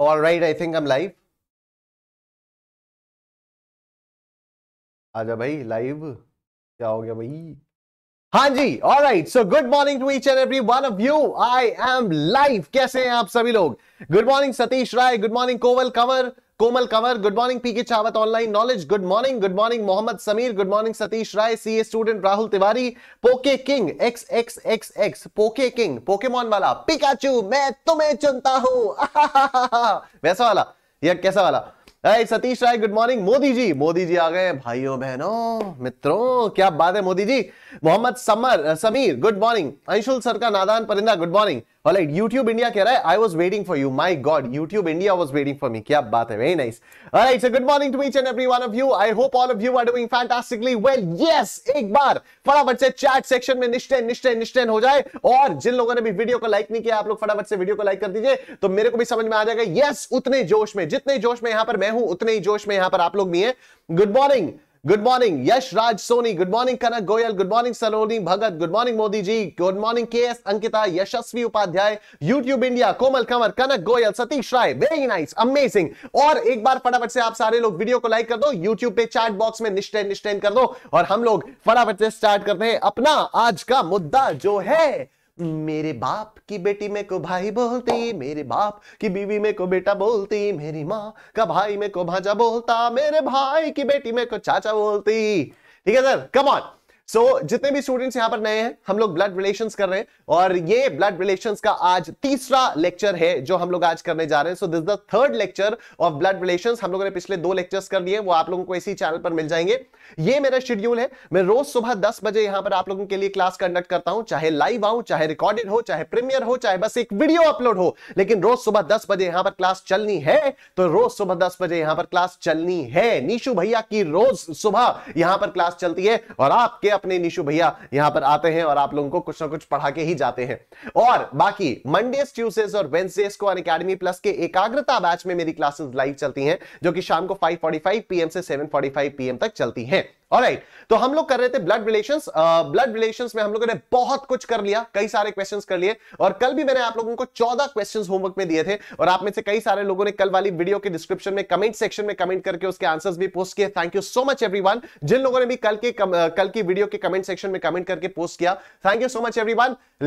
All right, I think I'm live. आजा भाई live क्या हो गया भाई हाँ जी all right so good morning to each and every one of you I am live कैसे हैं आप सभी लोग good morning Satish Rai good morning Koval Kanwar Komal Kanwar good morning PK Chawat online knowledge good morning good morning Mohammad Sameer good morning Satish Rai C A student Rahul Tiwari poke king X X X X poke king Pokemon वाला Pikachu मैं तुम्हें चुनता हूं वैसा वाला या कैसा वाला right Satish Rai good morning Modi ji Modi ji आ गए भाइयों बहनों मित्रों क्या बात है Modi ji Mohammed Samar Sameer good morning Anshul sir का नादान परिंदा good morning all right YouTube India कह रहा है I was waiting for you my god YouTube India was waiting for me क्या बात है very nice all right so good morning to each and everyone of you I hope all of you are doing fantastically well yes एक बार फटाफट से chat section में निश्चय निश्चय निश्चय हो जाए और जिन लोगों ने भी वीडियो को लाइक नहीं किया आप लोग फटाफट से वीडियो को लाइक कर दीजिए तो मेरे को भी समझ में आ जाएगा यस yes, उतने जोश में जितने जोश में यहां पर मैं हूं उतने ही जोश में यहां पर आप लोग भी है good morning good morning Yash Raj Soni good morning Kanak Goyal good morning Saloni Bhagat good morning Modi ji good morning K S Ankita Yashasvi Upadhyay YouTube India Komal Kanwar Kanak Goyal Satish Rai very nice amazing और एक बार फटाफट से आप सारे लोग वीडियो को लाइक कर दो यूट्यूब पे चैट बॉक्स में निश्चय निश्चय कर दो और हम लोग फटाफट से स्टार्ट करते हैं अपना आज का मुद्दा जो है मेरे बाप की बेटी मेरे को भाई बोलती मेरे बाप की बीवी मेरे को बेटा बोलती मेरी माँ का भाई मेरे को भाजा बोलता मेरे भाई की बेटी मेरे को चाचा बोलती ठीक है sir come on so so, जितने भी स्टूडेंट्स यहां पर नए हैं हम लोग ब्लड रिलेशंस कर रहे हैं और ये ब्लड रिलेशंस का आज तीसरा लेक्चर है जो हम लोग आज करने जा रहे हैं so this the third lecture of blood relations हम लोगों ने पिछले दो लेक्चर्स कर लिए वो आप लोगों को इसी चैनल पर मिल जाएंगे ये मेरा शेड्यूल है मैं रोज सुबह दस बजे यहां पर आप लोगों के लिए क्लास कंडक्ट करता हूं चाहे लाइव आऊं चाहे रिकॉर्डेड हो चाहे प्रीमियर हो चाहे बस एक वीडियो अपलोड हो लेकिन रोज सुबह दस बजे यहां पर क्लास चलनी है तो रोज सुबह दस बजे यहां पर क्लास चलनी है नीशू भैया की रोज सुबह यहां पर क्लास चलती है और आपके अपने निशु भैया यहां पर आते हैं और आप लोगों को कुछ ना कुछ पढ़ा के ही जाते हैं और बाकी मंडे ट्यूसडेज और वेंसडेज को अन प्लस के एकाग्रता बैच में मेरी क्लासेस लाइव चलती हैं जो कि शाम को 5:45 पीएम से 7:45 पीएम तक चलती हैं right. तो हम लोग कर रहे थे ब्लड रिलेशंस ब्लड रिलेशंस में हम लोगों ने बहुत कुछ कर लिया कई सारे क्वेश्चंस कर लिए और कल भी मैंने आप लोगों को 14 क्वेश्चंस होमवर्क में दिए थे और आप में से कई सारे लोगों ने कल वाली वीडियो के डिस्क्रिप्शन में कमेंट सेक्शन में कमेंट करके उसके आंसर्स भी पोस्ट किए thank you so much every जिन लोगों ने भी कल के कम, कल की वीडियो के कमेंट सेक्शन में कमेंट करके पोस्ट किया thank you so much every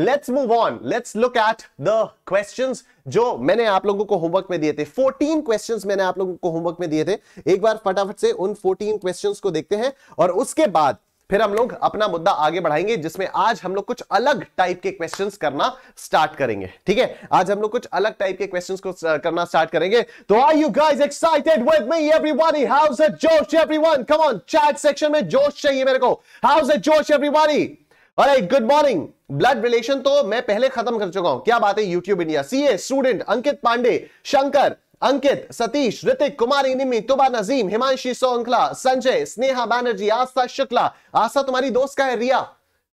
let's move on let's look at the question जो मैंने आप लोगों को होमवर्क में दिए थे 14 क्वेश्चंस मैंने आप लोगों को होमवर्क में दिए थे एक बार फटाफट से उन 14 क्वेश्चंस को देखते हैं और उसके बाद फिर हम लोग अपना मुद्दा आगे बढ़ाएंगे जिसमें आज हम लोग कुछ अलग टाइप के क्वेश्चंस करना स्टार्ट करेंगे ठीक है आज हम लोग कुछ अलग टाइप के क्वेश्चंस को करना स्टार्ट करेंगे तो are you guys excited with me everybody how's जोश everyone come on chat section में जोश चाहिए मेरे को हाउस जोश everybody right good morning blood relation तो मैं पहले खत्म कर चुका हूं क्या बात है YouTube India CA student Ankit Pandey Shankar Ankit Satish Hrithik Kumari Nimi Tuba Najeem Himanshi Sonkhla Sanjay Sneha Banerjee Aastha Shukla Aastha तुम्हारी दोस्त का है रिया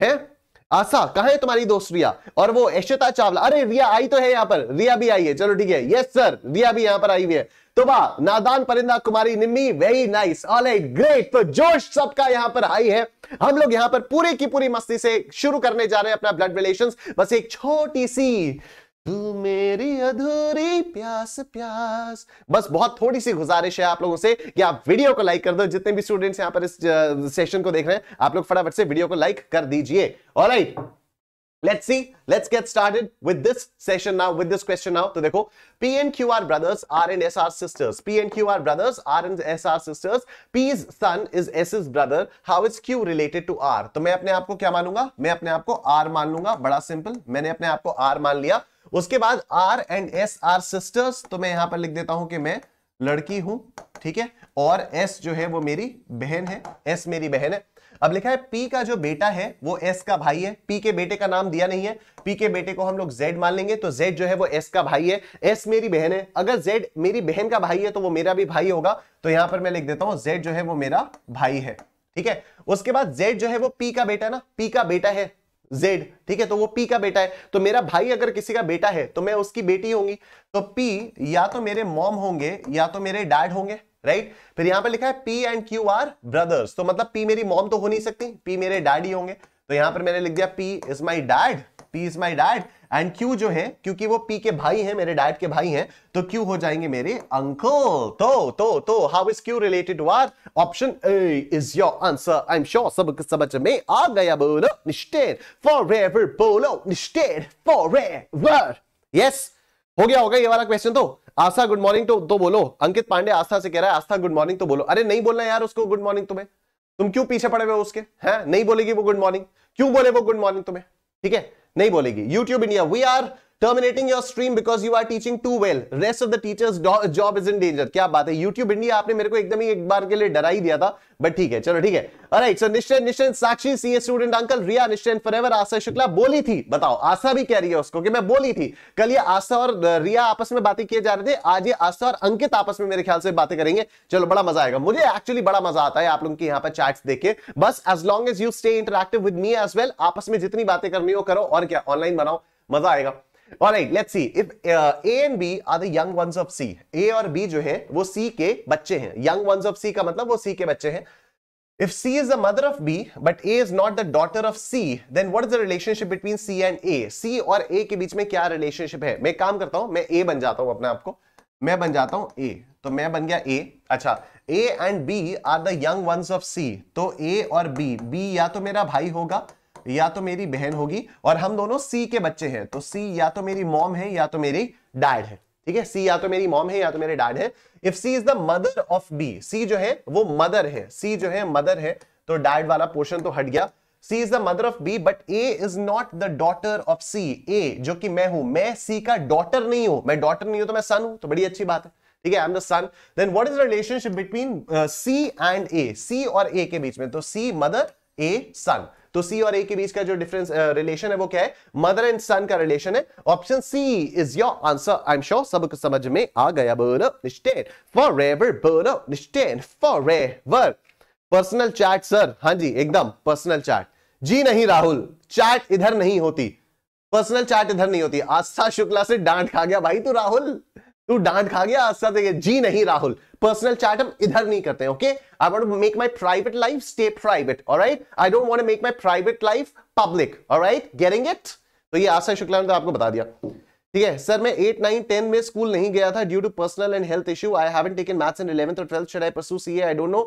है आशा कहा है तुम्हारी दोस्त रिया और वो ऐश्वता चावला अरे रिया आई तो है यहाँ पर रिया भी आई है चलो ठीक है यस सर रिया भी यहाँ पर आई हुई है तो वाह Nadaan Parinda Kumari Nimmi very nice all at great तो जोश सबका यहां पर आई है हम लोग यहां पर पूरी की पूरी मस्ती से शुरू करने जा रहे हैं अपना ब्लड रिलेशन बस एक छोटी सी तू मेरी अधूरी प्यास प्यास बस बहुत थोड़ी सी गुजारिश है आप लोगों से कि आप वीडियो को लाइक कर दो जितने भी स्टूडेंट्स यहां पर इस सेशन को देख रहे हैं आप लोग फटाफट से वीडियो को लाइक कर दीजिए और let's see let's get started with this session now with this question now तो देखो P and Q are brothers R and S are sisters P and Q are brothers R and S are sisters P is son is S is brother how is Q related to R तो मैं अपने आप को क्या मानूंगा मैं अपने आप को आर मान लूंगा बड़ा सिंपल मैंने अपने आप को आर मान लिया उसके बाद R and S are sisters तो मैं यहां पर लिख देता हूं कि मैं लड़की हूं ठीक है और एस जो है वो मेरी बहन है एस मेरी बहन है अब लिखा है पी का जो बेटा है वो एस का भाई है पी के बेटे का नाम दिया नहीं है पी के बेटे को हम लोग जेड मान लेंगे तो जेड जो है वो एस का भाई है एस मेरी बहन है अगर जेड मेरी बहन का भाई है तो वो मेरा भी भाई होगा तो यहां पर मैं लिख देता हूं जेड जो है वो मेरा भाई है ठीक है उसके बाद जेड जो है वो पी का बेटा ना पी का बेटा है जेड ठीक है तो वो पी का बेटा है तो मेरा भाई अगर किसी का बेटा है तो मैं उसकी बेटी होंगी तो पी या तो मेरे मॉम होंगे या तो मेरे डैड होंगे राइट फिर यहां पर लिखा है P and Q are brothers तो मतलब पी मेरी मॉम तो हो नहीं सकती पी मेरे डैडी होंगे तो यहां पर मैंने लिख दिया P is my dad P is my dad and Q जो है क्योंकि वो पी के भाई हैं मेरे डैड के भाई हैं तो क्यू हो जाएंगे मेरे अंकल तो तो तो how is Q related to R option A is your answer I am sure सब समझ में आ गया बोलो निश्चय फॉरएवर बोलो निश्चय फॉरएवर यस हो गया होगा ये वाला क्वेश्चन तो आशा गुड मॉर्निंग तो तो बोलो अंकित पांडे आस्था से कह रहा है आस्था गुड मॉर्निंग तो बोलो अरे नहीं बोलना यार उसको गुड मॉर्निंग तुम्हें तुम क्यों पीछे पड़े हुए उसके हैं नहीं बोलेगी वो गुड मॉर्निंग क्यों बोले वो गुड मॉर्निंग तुम्हें ठीक है नहीं बोलेगी YouTube India we are terminating your stream because you are teaching too well rest of the teachers job is in danger क्या बात है यूट्यूब इंडिया आपने मेरे को एकदम ही एक बार के लिए डरा ही दिया था बट ठीक है चलो ठीक है राइट सो निश्चय निश्चय साक्षी सी स्टूडेंट अंकल रिया निश्चय एवर आशा शुक्ला बोली थी बताओ आशा भी कह रही है उसको कि मैं बोली थी कल ये आशा और रिया uh, आपस में बातें किए जा रहे थे आज ये आशा और अंकित आपस में मेरे ख्याल से बातें करेंगे चलो बड़ा मजा आएगा मुझे एक्चुअली बड़ा मजा आता है आप लोगों के यहाँ पर चैट्स के बस as long as you stay interactive with me as well आपस में जितनी बातें करनी हो करो और क्या ऑनलाइन बनाओ मजा आएगा All right, let's see if uh, A and B are the young ones of C. A और B जो है वो C के बच्चे हैं Young ones of C का मतलब वो C के बच्चे हैं If C is the mother of B, but A is not the daughter of C, then what is the relationship between C and A? C और A के बीच में क्या relationship है मैं काम करता हूं मैं A बन जाता हूं अपने आप को मैं बन जाता हूं A तो मैं बन गया A अच्छा A and B are the young ones of C तो A और B B या तो मेरा भाई होगा या तो मेरी बहन होगी और हम दोनों सी के बच्चे हैं तो सी या तो मेरी मॉम है या तो मेरी डैड है ठीक है सी या तो मेरी मॉम है या तो मेरे डैड है if C is the mother of B C जो है वो मदर है सी जो है मदर है तो डैड वाला पोर्शन तो हट गया C is the mother of B but A is not the daughter of C A जो कि मैं हूं मैं सी का डॉटर नहीं हूं मैं डॉटर नहीं हूं तो मैं सन हूं तो बड़ी अच्छी बात है ठीक है I am the son then what is the relationship between C and A C और ए के बीच में तो सी मदर ए सन तो सी और ए के बीच का जो डिफरेंस रिलेशन uh, है वो क्या है मदर एंड सन का रिलेशन है option C is your answer I am sure सब समझ में आ गया बोलो निश्चय फॉर एवर बोलो Nishchay forever personal chat sir हां जी एकदम पर्सनल चैट जी नहीं राहुल चैट इधर नहीं होती पर्सनल चैट इधर नहीं होती आस्था शुक्ला से डांट खा गया भाई तू राहुल तू डांट खा गया आज देखे जी नहीं राहुल पर्सनल चैट हम इधर नहीं करते okay I want to make my private life stay private alright I don't want to make my private life public alright getting it तो ये आशा शुक्ला ने तो आपको बता दिया ठीक है सर मैं एट नाइन टेन में स्कूल नहीं गया था due to personal and health issue I haven't taken maths and eleventh और twelfth should I pursue C I don't know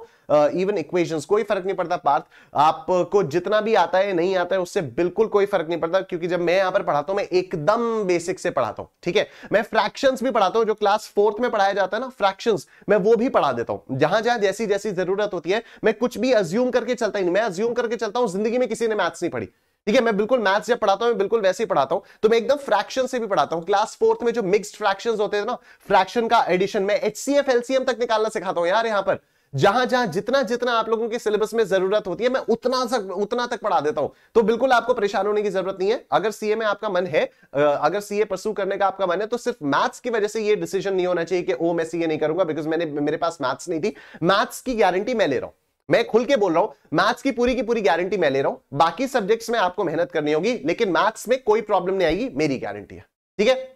even equations कोई फर्क नहीं पड़ता पार्थ आपको जितना भी आता है नहीं आता है उससे बिल्कुल कोई फर्क नहीं पड़ता क्योंकि जब मैं यहाँ पर पढ़ाता हूँ मैं एकदम बेसिक से पढ़ाता हूँ ठीक है मैं फ्रैक्शन भी पढ़ाता हूँ जो क्लास फोर्थ में पढ़ाया जाता है ना फ्रैक्शन मैं वो भी पढ़ा देता हूँ जहां जहां जैसी जैसी जरूरत होती है मैं कुछ भी अज्यूम करके चलता ही नहीं मैं अज्यूम करके चलता हूँ जिंदगी में किसी ने मैथ्स नहीं पढ़ी ठीक है मैं बिल्कुल मैथ्स जब पढ़ाता हूँ बिल्कुल वैसे ही पढ़ाता हूँ तो मैं एकदम फ्रैक्शन से भी पढ़ाता हूँ क्लास फोर्थ में जो मिक्सड फ्रैक्शन होते हैं ना फ्रैक्शन का एडिशन में एच सी एफ एलसीएम तक निकालना सिखाता हूँ यार यहाँ पर जहां जहां जितना जितना आप लोगों के सिलेबस में जरूरत होती है मैं उतना सक, उतना तक पढ़ा देता हूं तो बिल्कुल आपको परेशान होने की जरूरत नहीं है अगर सीए में आपका मन है अगर सीए परसू करने का आपका मन है तो सिर्फ मैथ्स की वजह से ये डिसीजन नहीं होना चाहिए कि ओ मैं सीए नहीं करूंगा बिकॉज मैंने मेरे पास मैथ्स नहीं थी मैथ्स की गारंटी मैं ले रहा हूं मैं खुल के बोल रहा हूं मैथ्स की पूरी की पूरी गारंटी मैं ले रहा हूं बाकी सब्जेक्ट्स में आपको मेहनत करनी होगी लेकिन मैथ्स में कोई प्रॉब्लम नहीं आएगी मेरी गारंटी है ठीक है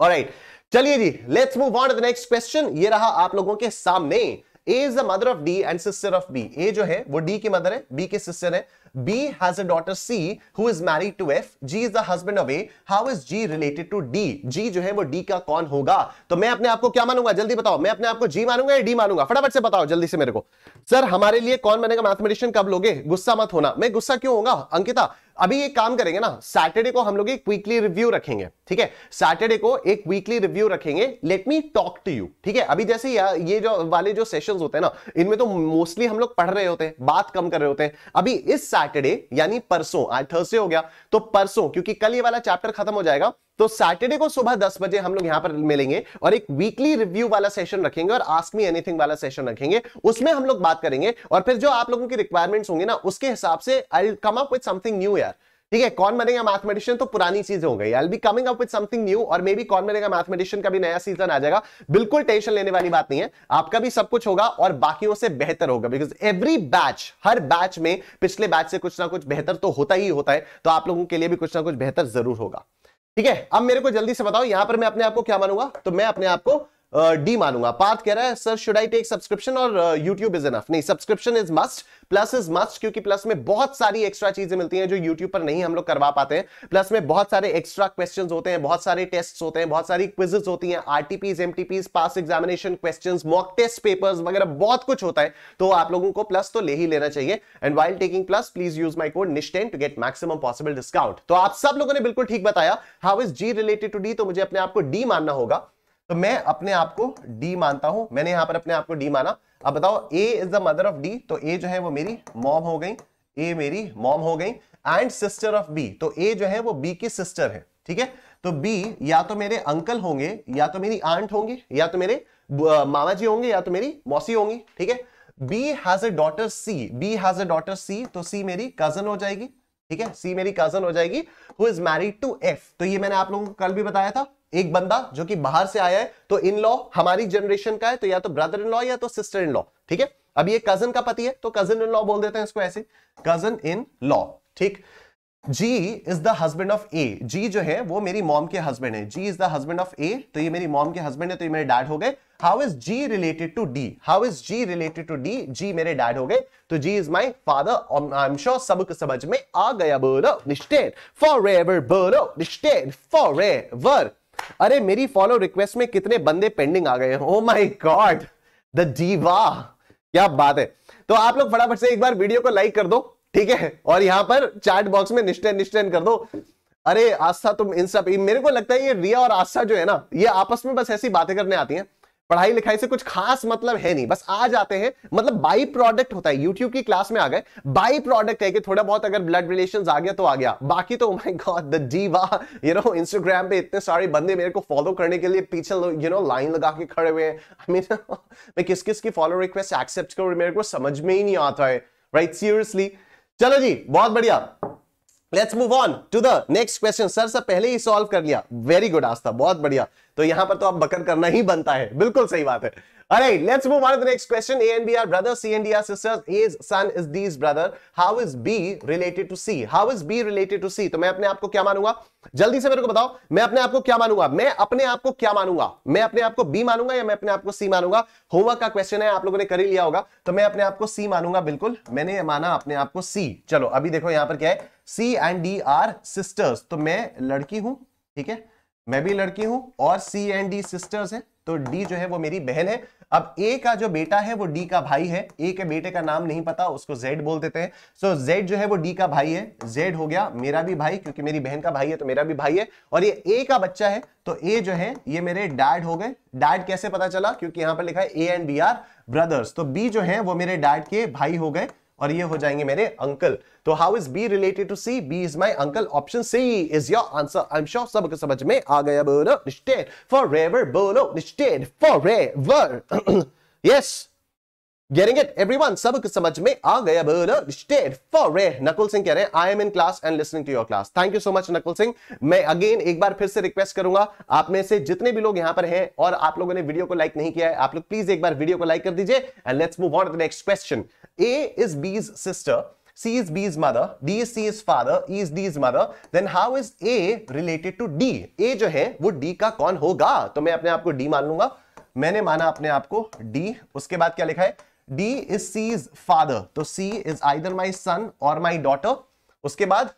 और चलिए जी let's move on to the next question ये रहा आप लोगों के सामने A is the mother of D and sister of B A जो है वो डी की मदर है बी के सिस्टर है B has a daughter C who is married to F. G is the husband of A. How is G related to D? G जो है वो D का कौन होगा तो मैं अपने आप को क्या मानूंगा जल्दी बताओ मैं अपने आप को G मानूंगा या D मानूंगा फटाफट से बताओ जल्दी से मेरे को सर हमारे लिए कौन बनेगा मैथमेटिशियन कब लोगे गुस्सा मत होना मैं गुस्सा क्यों होगा अंकिता अभी एक काम करेंगे ना सैटरडे को हम लोग एक वीकली रिव्यू रखेंगे ठीक है सैटरडे को एक वीकली रिव्यू रखेंगे let me talk to you ठीक है अभी जैसे ये जो वाले जो सेशंस होते हैं ना इनमें तो मोस्टली हम लोग पढ़ रहे होते हैं बात कम कर रहे होते हैं अभी इस सैटरडे यानी परसों आज थर्सडे हो गया तो परसों क्योंकि कल ये वाला चैप्टर खत्म हो जाएगा तो सैटरडे को सुबह दस बजे हम लोग यहां पर मिलेंगे और एक वीकली रिव्यू वाला सेशन रखेंगे और आस्क मी एनीथिंग वाला सेशन रखेंगे उसमें हम लोग बात करेंगे और फिर जो आप लोगों की रिक्वायरमेंट्स होंगे ना उसके हिसाब से I come up with something new यार ठीक है कौन बनेगा मैथमेटिशियन तो पुरानी चीज हो गई I be coming up with something new और मे बी कौन बनेगा मैथमेटिशियन का भी नया सीजन आ जाएगा बिल्कुल टेंशन लेने वाली बात नहीं है आपका भी सब कुछ होगा और बाकियों से बेहतर होगा बिकॉज एवरी बैच हर बैच में पिछले बैच से कुछ ना कुछ बेहतर तो होता ही होता है तो आप लोगों के लिए भी कुछ ना कुछ बेहतर जरूर होगा ठीक है अब मेरे को जल्दी से बताओ यहां पर मैं अपने आप को क्या मानूंगा तो मैं अपने आप को डी मानूंगा पाथ कह रहा है sir should I take subscription और यूट्यूब इज इनफ नहीं subscription is must plus is must क्योंकि प्लस में बहुत सारी एक्स्ट्रा चीजें मिलती हैं जो यूट्यूब पर नहीं हम लोग करवा पाते हैं प्लस में बहुत सारे एक्स्ट्रा क्वेश्चन होते हैं बहुत सारे टेस्ट होते हैं बहुत सारी क्विजेस होती हैं RTPs MTPs past examination question mock test papers वगैरह बहुत कुछ होता है तो आप लोगों को प्लस तो ले ही लेना चाहिए and while taking plus please use my code Nishten to get maximum possible discount तो आप सब लोगों ने बिल्कुल ठीक बताया how is G related to D तो मुझे अपने आपको डी मानना होगा तो मैं अपने आप को डी मानता हूं मैंने यहां पर अपने आप को डी माना अब बताओ A is the mother of D तो ए जो है वो मेरी मॉम हो गई ए मेरी मॉम हो गई एंड सिस्टर ऑफ बी तो ए जो है वो बी की सिस्टर है ठीक है तो बी या तो मेरे अंकल होंगे या तो मेरी आंट होंगी या तो मेरे मामा जी होंगे या तो मेरी मौसी होंगी ठीक है B has a daughter C B has a daughter C तो सी मेरी कजन हो जाएगी ठीक है सी मेरी कजन हो जाएगी who is married to F तो ये मैंने आप लोगों को कल भी बताया था एक बंदा जो कि बाहर से आया है तो इन लॉ हमारी जनरेशन का है तो या तो ब्रदर इन लॉ या तो सिस्टर इन लॉ ठीक है अब ये कजन का पति है तो कजन इन लॉ बोल देते हैं इसको ऐसे कजन इन लॉ ठीक G is the husband of A G जो है वो मेरी मॉम के हस्बैंड है G is the husband of A तो ये मेरी मॉम के हस्बैंड है तो ये मेरे डैड हो गए how is G related to D how is G related to D G मेरे डैड हो गए तो G is my father I am sure सबक समझ में आ गया बोलो निश्चय फॉर एवर बोलो निश्चय फॉर एवर अरे मेरी फॉलो रिक्वेस्ट में कितने बंदे पेंडिंग आ गए हो माई गॉड द जीवा क्या बात है तो आप लोग फटाफट से एक बार वीडियो को लाइक कर दो ठीक है और यहां पर चैट बॉक्स में निश्चय निश्चय कर दो अरे आस्था तुम इन सब मेरे को लगता है ये रिया और आस्था जो है ना ये आपस में बस ऐसी बातें करने आती हैं पढ़ाई लिखाई से कुछ खास मतलब है नहीं बस आ जाते हैं मतलब बाई प्रोडक्ट होता है यूट्यूब की क्लास में आ गए बाई प्रोडक्ट है कि थोड़ा बहुत अगर ब्लड रिलेशन आ गया तो आ गया बाकी तो माई गॉड द वाह यू नो इंस्टाग्राम पे इतने सारे बंदे मेरे को फॉलो करने के लिए पीछे यू नो लाइन लगा के खड़े हुए हैं I mean, मैं किस किस की फॉलो रिक्वेस्ट एक्सेप्ट करूँ मेरे को समझ में ही नहीं आता है राइट सीरियसली चलो जी बहुत बढ़िया let's move on to the next question sir सब पहले ही सॉल्व कर लिया वेरी गुड आस्था बहुत बढ़िया तो यहां पर तो आप बकर करना ही बनता है बिल्कुल सही बात है अरे let's move on to next question A and B are are C and and D are sisters. Is son is D's brother. How is B related to C? How is B related to C? तो मैं अपने आप को क्या मानूंगा जल्दी से मेरे को बताओ मैं अपने आप को क्या मानूंगा मैं अपने आप को क्या मानूंगा मैं अपने आप को बी मानूंगा या मैं अपने आप को सी मानूंगा होमवर्क का क्वेश्चन है आप लोगों ने कर ही लिया होगा तो मैं अपने आप को सी मानूंगा बिल्कुल मैंने माना अपने आप को सी चलो अभी देखो यहां पर क्या है C and D are sisters तो मैं लड़की हूं ठीक है मैं भी लड़की हूं और सी एंड डी सिस्टर्स हैं तो डी जो है वो मेरी बहन है अब ए का जो बेटा है वो डी का भाई है ए के बेटे का नाम नहीं पता उसको जेड बोल देते हैं सो जेड जो है वो डी का भाई है जेड हो गया मेरा भी भाई क्योंकि मेरी बहन का भाई है तो मेरा भी भाई है और ये ए का बच्चा है तो ए जो है ये मेरे डैड हो गए डैड कैसे पता चला क्योंकि यहां पर लिखा है A and B are brothers तो बी जो है वो मेरे डैड के भाई हो गए और ये हो जाएंगे मेरे अंकल तो how is B related to C B is my uncle option C is your answer I am sure सबके समझ में आ गया बोलो निस्टेड फॉर रेवर बोलो निस्टेड forever yes Getting it? Everyone, सब कुछ समझ में आ गया बोलो स्टेट फॉर रे नकुल सिंह कह रहे हैं I am in class and listening to your class thank you so much Nakul Singh मैं अगेन एक बार फिर से रिक्वेस्ट करूंगा आप में से जितने भी लोग यहां पर हैं और आप लोगों ने वीडियो को लाइक नहीं किया है आप लोग प्लीज एक बार वीडियो को लाइक कर दीजिए and let's move on to next question A is B's sister C is B's mother, D is C's father, E is D's mother, then how is A related to D? A जो है वो D का कौन होगा तो मैं अपने आप को D मान लूंगा मैंने माना अपने आप को D उसके बाद क्या लिखा है डी इज सीज फादर तो सी इज आइदर माई सन और माई डॉटर उसके बाद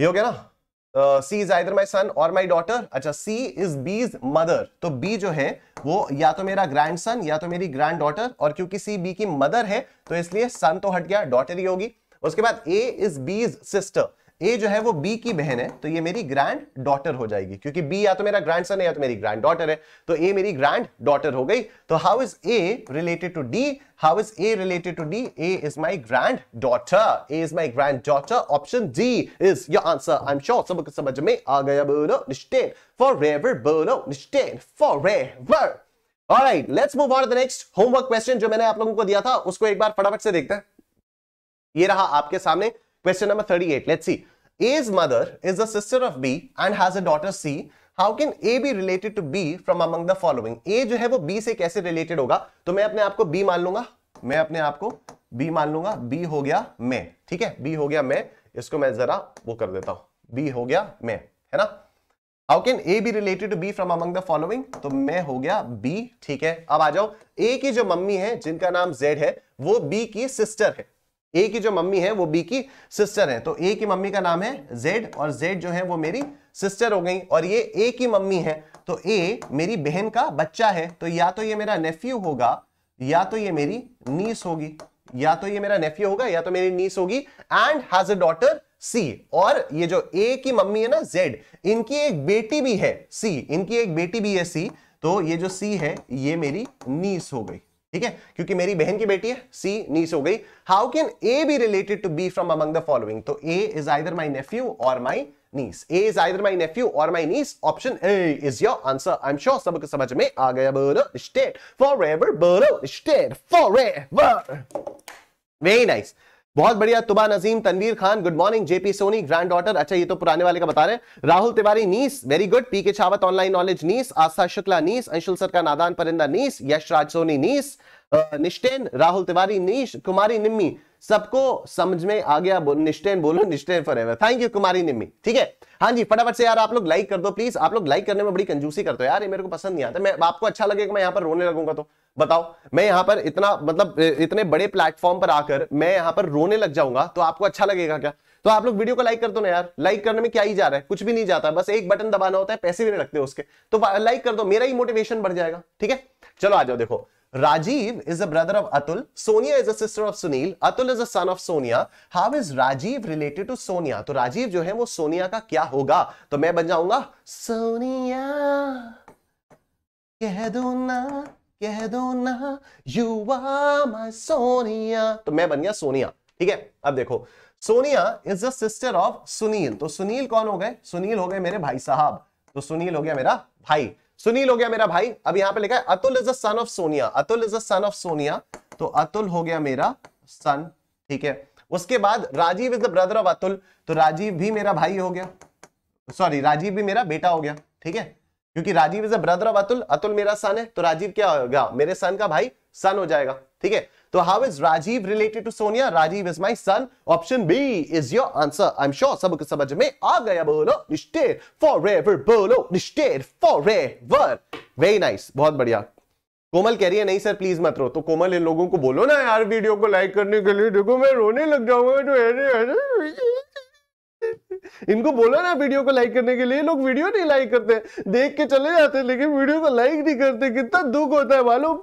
ये हो गया ना सी इज आइदर माई सन और माई डॉटर अच्छा सी इज बीज मदर तो बी जो है वो या तो मेरा ग्रैंड सन या तो मेरी ग्रैंड डॉटर और क्योंकि सी बी की मदर है तो इसलिए सन तो हट गया डॉटर ही होगी उसके बाद ए इज बीज सिस्टर ए जो है वो बी की बहन है तो ये मेरी ग्रैंड डॉटर हो जाएगी क्योंकि बी या तो मेरा ग्रैंड सन है या तो मेरी ग्रैंड डॉटर है तो ए मेरी ग्रैंड डॉटर हो गई तो how is A related to D how is A related to D A is my granddaughter A is my grand daughter option D is your answer I am sure सब कुछ समझ में आ गया बोलो निश्चय फॉर एवर बोलो Nishchay forever All right, let's move on to the next homework जो मैंने आप लोगों को दिया था उसको एक बार फटाफट से देखते हैं ये रहा आपके सामने Question number 38. Let's see. A's mother is the sister of B and has a daughter C. How can A B related to B from among the following A जो है वो बी से कैसे रिलेटेड होगा तो मैं अपने आप बी मान लूंगा मैं अपने आप बी मान लूंगा बी हो गया मैं ठीक है बी हो गया मैं इसको मैं जरा वो कर देता हूं बी हो गया मैं है ना how can A B related to B from among the following तो मैं हो गया बी ठीक है अब आ जाओ ए की जो मम्मी है जिनका नाम जेड है वो बी की सिस्टर है ए की जो मम्मी है वो बी की सिस्टर है तो ए की मम्मी का नाम है जेड और जेड जो है वो मेरी सिस्टर हो गई और ये ए की मम्मी है तो ए मेरी बहन का बच्चा है तो या तो ये मेरा नेफ्यू होगा या तो ये मेरी नीस होगी या तो ये मेरा नेफ्यू होगा या तो मेरी नीस होगी and has a daughter C और ये जो ए की मम्मी है ना जेड इनकी एक बेटी भी है सी इनकी एक बेटी भी है सी तो ये जो सी है ये मेरी नीस हो गई ठीक है क्योंकि मेरी बहन की बेटी है सी नीस हो गई how can A B related to B from among the following तो A is either my nephew और my niece A is either my nephew और my niece option A is your answer I am sure सब समझ में आ गया बोलो state forever बोलो state forever very nice nice. बहुत बढ़िया Tuba Najeem Tanveer Khan good morning JP Soni granddaughter अच्छा ये तो पुराने वाले का बता रहे हैं Rahul Tiwari niece very good P K Chhawat online knowledge niece Aastha Shukla niece Anshul sir का नादान परिंदा नीस यशराज सोनी नीस निष्ठेन राहुल तिवारी नीश कुमारी निम्मी सबको समझ में आ गया बो, निश्चयन बोलो Nishchay forever thank you Kumari Nimmi ठीक है हाँ जी फटाफट से यार आप लोग लाइक कर दो प्लीज आप लोग लाइक करने में बड़ी कंजूसी करते हो यार ये मेरे को पसंद नहीं आता मैं आपको अच्छा लगेगा मैं यहाँ पर रोने लगूंगा तो बताओ मैं यहाँ पर इतना मतलब इतने बड़े प्लेटफॉर्म पर आकर मैं यहाँ पर रोने लग जाऊंगा तो आपको अच्छा लगेगा क्या तो आप लोग वीडियो को लाइक कर दो ना यार लाइक करने में क्या ही जा रहा है कुछ भी नहीं जाता बस एक बटन दबाना होता है पैसे भी नहीं रखते उसके तो लाइक कर दो मेरा ही मोटिवेशन बढ़ जाएगा ठीक है चलो आ जाओ देखो Rajiv is the brother of Atul. Sonia is a sister of Sunil. Atul is a son of Sonia. How is Rajiv related to Sonia? तो राजीव जो है वो सोनिया का क्या होगा तो मैं बन जाऊंगा सोनिया कह दो ना कह दो ना यू आर सोनिया तो मैं बन गया सोनिया ठीक है अब देखो Sonia is a sister of Sunil तो सुनील कौन हो गए सुनील हो गए मेरे भाई साहब तो सुनील हो गया मेरा भाई सुनील हो गया मेरा भाई अब यहां पे लिखा है Atul is son of Sonia Atul is son of Sonia तो अतुल हो गया मेरा सन ठीक है उसके बाद Rajiv is the brother of Atul तो राजीव भी मेरा भाई हो गया सॉरी राजीव भी मेरा बेटा हो गया ठीक है क्योंकि Rajiv is the brother of Atul Atul मेरा सन है तो राजीव क्या होगा मेरे सन का भाई सन हो जाएगा ठीक है तो how is Rajiv related to Sonia Rajiv is my son option B is your answer I am sure सबको समझ में आ गया बोलो निश्चेर फॉरएवर बोलो निश्चेर फॉरएवर वेरी नाइस बहुत बढ़िया कोमल कह रही है नहीं सर प्लीज मत रो तो कोमल इन लोगों को बोलो ना यार वीडियो को लाइक करने के लिए देखो मैं रोने लग जाऊंगा तो इनको बोलो ना वीडियो को लाइक करने के लिए लोग वीडियो नहीं लाइक करते देख के चले जाते लेकिन वीडियो को लाइक नहीं करते कितना दुख होता है मालूम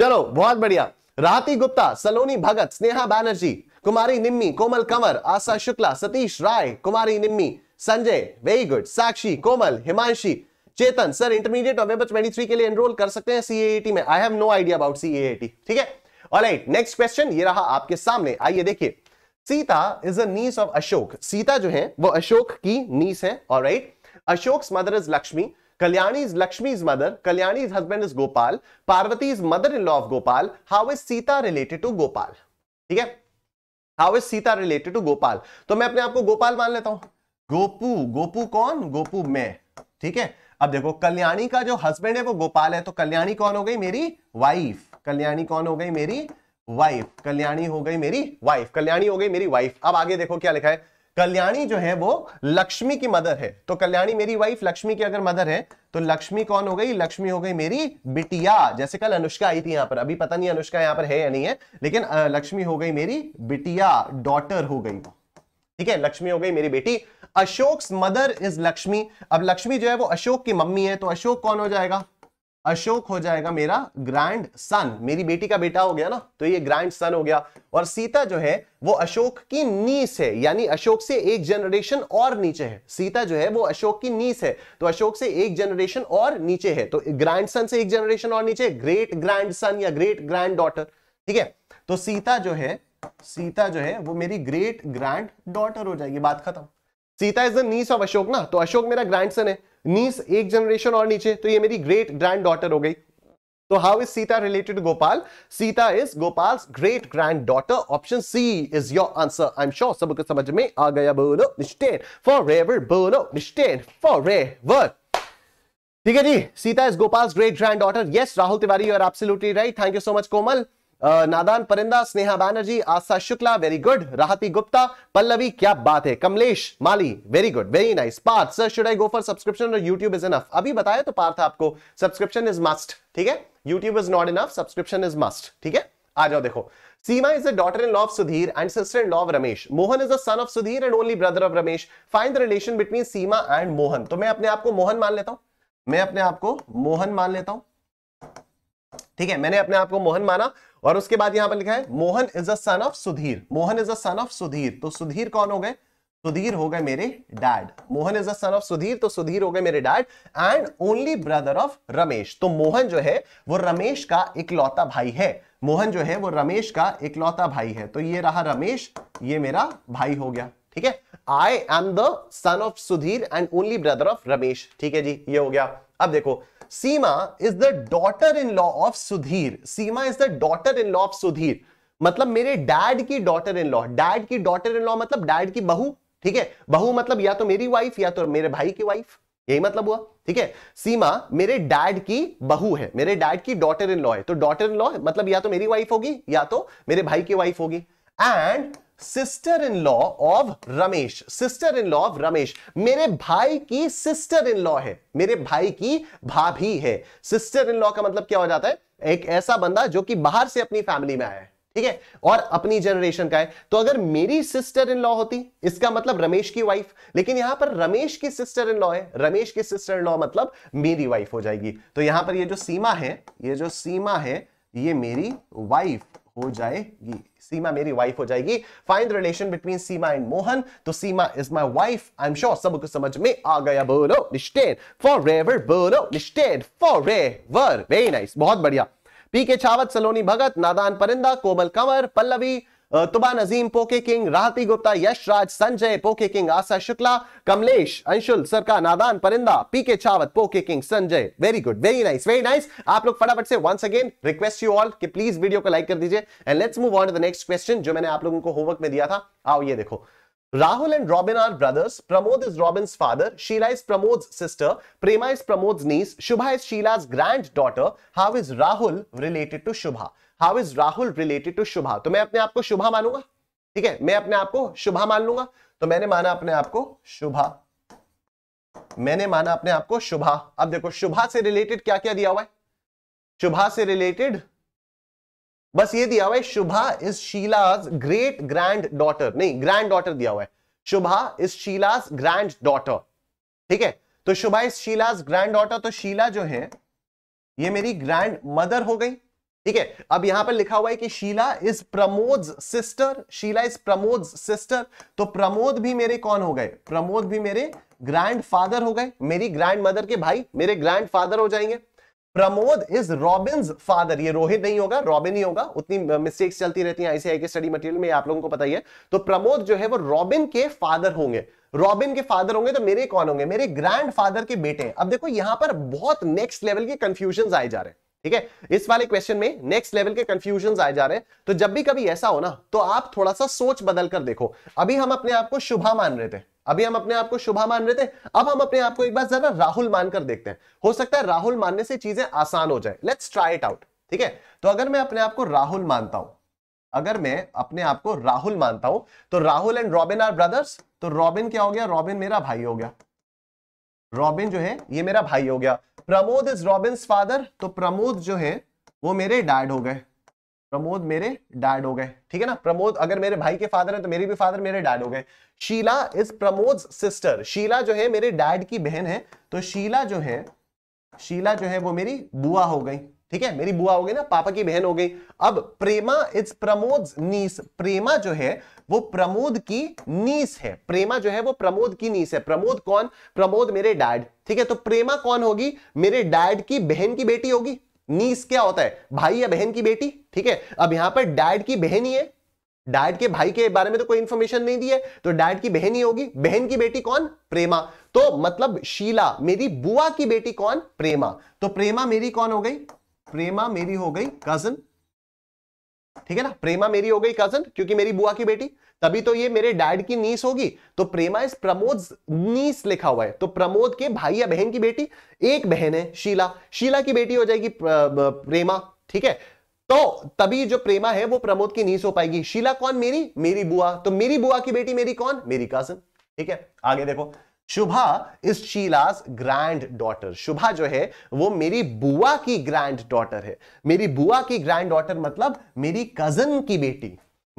चलो बहुत बढ़िया Rahati Gupta Saloni Bhagat Sneha Banerjee Kumari Nimmi Komal Kanwar Asha Shukla Satish Rai Kumari Nimmi Sanjay very good Sakshi Komal Himanshi Chetan sir intermediate नवंबर 23 के लिए एनरोल कर सकते हैं सीएटी में I have no idea about CAT ठीक है ऑलराइट नेक्स्ट क्वेश्चन ये रहा आपके सामने आइए देखिए Sita is a niece of Ashok Sita जो है वो अशोक की नीस है alright Ashok mother is Lakshmi Kalyani is Lakshmi's mother. Kalyani's husband is Gopal. Parvati is mother-in-law of Gopal. How is Sita related to Gopal? ठीक है how is Sita related to Gopal तो मैं अपने आप को गोपाल मान लेता हूं गोपू गोपू कौन गोपू मैं ठीक है अब देखो कल्याणी का जो हस्बैंड है वो गोपाल है तो कल्याणी कौन हो गई मेरी वाइफ कल्याणी कौन हो गई मेरी वाइफ कल्याणी हो गई मेरी वाइफ कल्याणी हो गई मेरी वाइफ अब आगे देखो क्या लिखा है कल्याणी जो है वो लक्ष्मी की मदर है तो कल्याणी मेरी वाइफ लक्ष्मी की अगर मदर है तो लक्ष्मी कौन हो गई लक्ष्मी हो गई मेरी बिटिया जैसे कल अनुष्का आई थी यहां पर अभी पता नहीं अनुष्का यहां पर है या नहीं है लेकिन लक्ष्मी हो गई मेरी बिटिया डॉटर हो गई ठीक है लक्ष्मी हो गई मेरी बेटी अशोक मदर इज लक्ष्मी अब लक्ष्मी जो है वो अशोक की मम्मी है तो अशोक कौन हो जाएगा अशोक हो जाएगा मेरा ग्रैंड सन मेरी बेटी का बेटा हो गया ना तो ये ग्रैंड सन हो गया और सीता जो है वो अशोक की नीस है यानी अशोक से एक जनरेशन और नीचे है सीता जो है वो अशोक की नीस है तो अशोक से एक जनरेशन और नीचे है तो ग्रैंड सन से एक जनरेशन और नीचे ग्रेट ग्रैंड सन या ग्रेट ग्रैंड डॉटर ठीक है तो सीता जो है सीता जो है वो मेरी ग्रेट ग्रैंड डॉटर हो जाएगी बात खत्म Sita is the niece of Ashok ना तो अशोक मेरा ग्रैंड सन है नीस एक जनरेशन और नीचे तो ये मेरी ग्रेट ग्रैंड डॉटर हो गई तो how is Sita related Gopal Sita is Gopal great grand daughter option C is your answer I am sure सबको समझ में आ गया बोलो निश्चय फॉर रेवर बोलो निश्चय फॉर रेवर ठीक है जी Sita is Gopal great grand daughter yes Rahul Tiwari you आपसे absolutely right thank you so much Komal Nadaan Parinda Sneha Banerjee Asha Shukla very good Rahati Gupta Pallavi क्या बात है Kamlesh Mali very good very nice Parth sir should I go for subscription और यूट्यूब इज इनफ अभी बताया तो पार्थ आपको सब्सक्रिप्शन इज मस्ट ठीक है YouTube is not enough subscription is must ठीक है आ जाओ देखो Seema is the daughter-in-law of Sudhir and sister-in-law of Ramesh. Mohan is the son of Sudhir and only brother of Ramesh. Find the relation between Seema and Mohan. तो मैं अपने आप को मोहन मान लेता हूं मैं अपने आप को मोहन मान लेता हूं ठीक है मैंने अपने आप को मोहन माना और उसके बाद यहां पर लिखा है Mohan is a son of Sudhir Mohan is a son of Sudhir तो सुधीर कौन हो गए सुधीर हो गए मेरे dad Mohan is a son of Sudhir तो सुधीर हो गए मेरे dad and only brother of Ramesh तो मोहन जो है वो रमेश का इकलौता भाई है मोहन जो है वो रमेश का इकलौता भाई है तो ये रहा रमेश ये मेरा भाई हो गया ठीक है I am the son of Sudhir and only brother of Ramesh ठीक है जी ये हो गया अब देखो Seema is the daughter in law of Sudhir Seema is the daughter in law of Sudhir मतलब मेरे डैड की डॉटर इन लॉ डैड की डॉटर इन लॉ मतलब डैड की बहू ठीक है बहू मतलब या तो मेरी वाइफ या तो मेरे भाई की वाइफ यही मतलब हुआ ठीक है सीमा मेरे डैड की बहू है मेरे डैड की डॉटर इन लॉ है तो डॉटर इन लॉ मतलब या तो मेरी वाइफ होगी या तो मेरे भाई की वाइफ होगी and sister in law of Ramesh sister in law of Ramesh मेरे भाई की सिस्टर इन लॉ है मेरे भाई की भाभी है सिस्टर इन लॉ का मतलब क्या हो जाता है एक ऐसा बंदा जो कि बाहर से अपनी फैमिली में आया है ठीक है और अपनी जनरेशन का है तो अगर मेरी सिस्टर इन लॉ होती इसका मतलब रमेश की वाइफ लेकिन यहां पर रमेश की सिस्टर इन लॉ है रमेश की सिस्टर इन लॉ मतलब मेरी वाइफ हो जाएगी तो यहां पर ये जो सीमा है ये जो सीमा है ये मेरी वाइफ हो जाएगी सीमा मेरी वाइफ हो जाएगी find relation between Seema and Mohan तो Seema is my wife I am sure सब कुछ समझ में आ गया बोलो फॉर एवर बोलो फॉर एवर वेरी नाइस बहुत बढ़िया पी के छावत सलोनी भगत नादान परिंदा कोमल कंवर पल्लवी तुबा नजीम पोके किंग राहती गुप्ता यश राज संजय पोके किंग आशा शुक्ला कमलेश अंशुल सरका नादान परिंदा पीके चावत Poke king Sanjay very good very nice very nice आप लोग फटाफट से once again request you all कि प्लीज वीडियो को लाइक कर दीजिए and let's move on to the next question जो मैंने आप लोगों को होमवर्क में दिया था आओ ये देखो Rahul and Robin are brothers Pramod is is father Sheela is Pramod sister Prema is Pramod niece Shubha is Sheela's grand daughter how is Rahul related to Shubha how is Rahul related to Shubha तो मैं अपने आप को शुभा मानूंगा ठीक है मैं अपने आप को शुभा मान लूंगा तो मैंने माना अपने आप को शुभा मैंने माना अपने आप को शुभा अब देखो शुभा से रिलेटेड क्या क्या दिया हुआ है शुभा से रिलेटेड बस ये दिया हुआ है Shubha is Sheela's great grand daughter नहीं ग्रैंड डॉटर दिया हुआ है Shubha is Sheela's grand daughter ठीक है तो Shubha is Sheela's grand daughter तो शीला जो है ये मेरी ग्रैंड मदर हो गई ठीक है अब यहां पर लिखा हुआ है कि Sheela is Pramod sister Sheela is Pramod sister तो प्रमोद भी मेरे कौन हो गए प्रमोद भी मेरे फादर हो गए मेरी ग्रैंड मदर के भाई मेरे फादर हो जाएंगे प्रमोद इज रॉबिन फादर ये रोहित नहीं होगा रॉबिन ही होगा उतनी मिस्टेक्स चलती रहती हैं आई के स्टडी मटेरियल में आप लोगों को पता ही है तो प्रमोद जो है वो रॉबिन के फादर होंगे रॉबिन के फादर होंगे तो मेरे कौन होंगे मेरे ग्रैंड फादर के बेटे अब देखो यहां पर बहुत नेक्स्ट लेवल के कंफ्यूजन आए जा रहे हैं ठीक है इस वाले क्वेश्चन में नेक्स्ट लेवल के कंफ्यूजन आए जा रहे हैं तो जब भी कभी ऐसा हो ना तो आप थोड़ा सा सोच बदल कर देखो अभी हम अपने आप को शुभा मान रहे थे अभी हम अपने आप को शुभा मान रहे थे अब हम अपने आप को एक बार जरा राहुल मानकर देखते हैं हो सकता है राहुल मानने से चीजें आसान हो जाए लेट्स ट्राई इट आउट ठीक है तो अगर मैं अपने आप को राहुल मानता हूं अगर मैं अपने आप को राहुल मानता हूं तो Rahul and Robin are brothers तो रॉबिन क्या हो गया रॉबिन मेरा भाई हो गया रॉबिन जो है ये मेरा भाई हो गया प्रमोद इज रॉबिन्स फादर तो प्रमोद जो है वो मेरे डैड हो गए प्रमोद मेरे डैड हो गए ठीक है ना प्रमोद अगर मेरे भाई के फादर है तो मेरे भी फादर मेरे डैड हो गए शीला इज प्रमोद सिस्टर शीला जो है मेरे डैड की बहन है तो शीला जो है शीला जो है वो मेरी बुआ हो गई ठीक है मेरी बुआ हो गई ना पापा की बहन हो गई अब प्रेमा इज प्रमोद नीस प्रेमा जो है वो प्रमोद की नीस है प्रेमा जो है वो प्रमोद की नीस है प्रमोद कौन प्रमोद मेरे डैड ठीक है तो प्रेमा कौन होगी मेरे डैड की बहन की बेटी होगी नीस क्या होता है भाई या बहन की बेटी ठीक है अब यहां पर डैड की बहन ही है डैड के भाई के बारे में तो कोई इंफॉर्मेशन नहीं दी है तो डैड की बहन ही होगी बहन की बेटी कौन प्रेमा तो मतलब शीला मेरी बुआ की बेटी कौन प्रेमा तो प्रेमा मेरी कौन हो गई प्रेमा मेरी हो गई कजन ठीक है ना प्रेमा मेरी हो गई कजन क्योंकि मेरी बुआ की बेटी तभी तो ये मेरे डैड की नीस होगी तो प्रेमा इस प्रमोद नीस लिखा हुआ है तो प्रमोद के भाई या बहन की बेटी एक बहन है शीला शीला की बेटी हो जाएगी प्रेमा ठीक है तो तभी जो प्रेमा है वो प्रमोद की नीस हो पाएगी शीला कौन मेरी मेरी बुआ तो मेरी बुआ की बेटी मेरी कौन मेरी कजन ठीक है आगे देखो Shubha is Sheela's grand daughter Shubha जो है वो मेरी बुआ की ग्रैंड डॉटर है मेरी बुआ की ग्रैंड डॉटर मतलब मेरी कजन की बेटी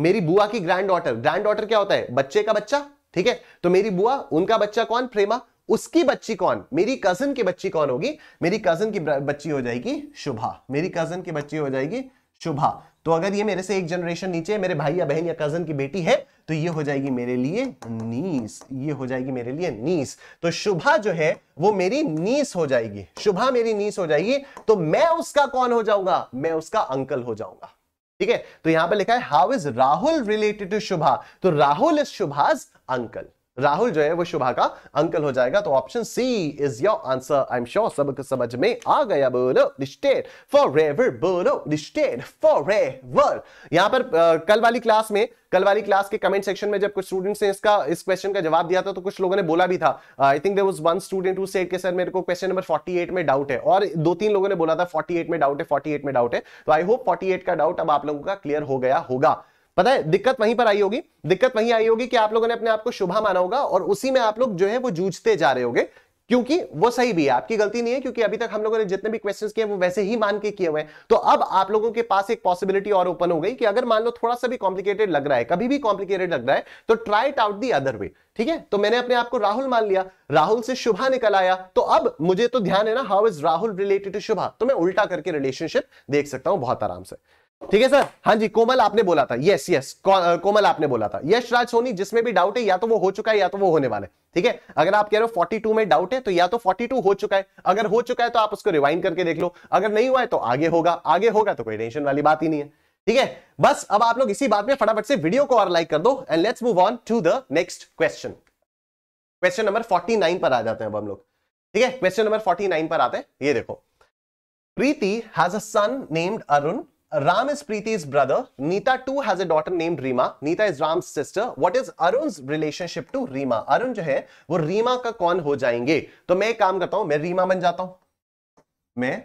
मेरी बुआ की ग्रैंड डॉटर ग्रैंड डॉटर क्या होता है बच्चे का बच्चा ठीक है तो मेरी बुआ उनका बच्चा कौन प्रेमा उसकी बच्ची कौन मेरी कजन की बच्ची कौन होगी मेरी कजन की बच्ची हो जाएगी शुभा मेरी कजन की बच्ची हो जाएगी शुभा तो अगर ये मेरे से एक जनरेशन नीचे मेरे भाई या बहन या कजन की बेटी है तो ये हो जाएगी मेरे लिए नीस ये हो जाएगी मेरे लिए नीस तो शुभा जो है वो मेरी नीस हो जाएगी शुभा मेरी नीस हो जाएगी तो मैं उसका कौन हो जाऊंगा मैं उसका अंकल हो जाऊंगा ठीक है तो यहां पर लिखा है how is Rahul related to Shubha तो राहुल इज शुभाज अंकल राहुल जो है वो शुभा का अंकल हो जाएगा तो option C is your answer I am sure सबको समझ में आ गया बोलो स्टेट फॉर एवर बोलो स्टेट फॉर एवर यहां पर आ, कल वाली क्लास में कल वाली क्लास के कमेंट सेक्शन में जब कुछ स्टूडेंट्स ने इसका इस क्वेश्चन का जवाब दिया था तो कुछ लोगों ने बोला भी था I think there was one student who said के सर मेरे को क्वेश्चन नंबर 48 में डाउट है और दो तीन लोगों ने बोला था 48 में डाउट है 48 में डाउट है तो आई होप 48 का डाउट अब आप लोगों का क्लियर हो गया होगा पता है दिक्कत वहीं पर आई होगी दिक्कत वहीं आई होगी कि आप लोगों ने अपने आप को शुभा माना होगा और उसी में आप लोग जो है वो जूझते जा रहे होंगे क्योंकि वो सही भी है आपकी गलती नहीं है क्योंकि अभी तक हम लोगों ने जितने भी क्वेश्चंस किए वो वैसे ही मान के किए हुए हैं तो अब आप लोगों के पास एक पॉसिबिलिटी और ओपन हो गई कि अगर मान लो थोड़ा सा भी कॉम्प्लिकेटेड लग रहा है कभी भी कॉम्प्लिकेटेड लग रहा है तो try it out the other way ठीक है तो मैंने अपने आप को राहुल मान लिया राहुल से शुभा निकल आया तो अब मुझे तो ध्यान है ना how is Rahul related to Shubha तो मैं उल्टा करके रिलेशनशिप देख सकता हूं बहुत आराम से ठीक है सर हाँ जी कोमल आपने बोला था यस यस कोमल आपने बोला था यश राज सोनी जिसमें भी डाउट है या तो वो हो चुका है या तो वो होने वाला है ठीक है अगर आप कह रहे हो 42 में डाउट है तो या तो 42 हो चुका है अगर हो चुका है तो आप उसको रिवाइंड करके देख लो अगर नहीं हुआ है तो आगे होगा आगे होगा तो कोई टेंशन वाली बात ही नहीं है ठीक है बस अब आप लोग इसी बात में फटाफट से वीडियो को और लाइक कर दो and let's move on to the next question question number forty पर आ जाते हैं अब हम लोग ठीक है क्वेश्चन नंबर फोर्टी पर आते हैं ये देखो Preeti has a son named Arun Ram is Preeti's brother. Neeta too has a daughter named Reema. Neeta is Ram's sister. What is Arun's relationship to Reema? Arun जो है वो रीमा का कौन हो जाएंगे तो मैं काम करता हूं मैं रीमा बन जाता हूं मैं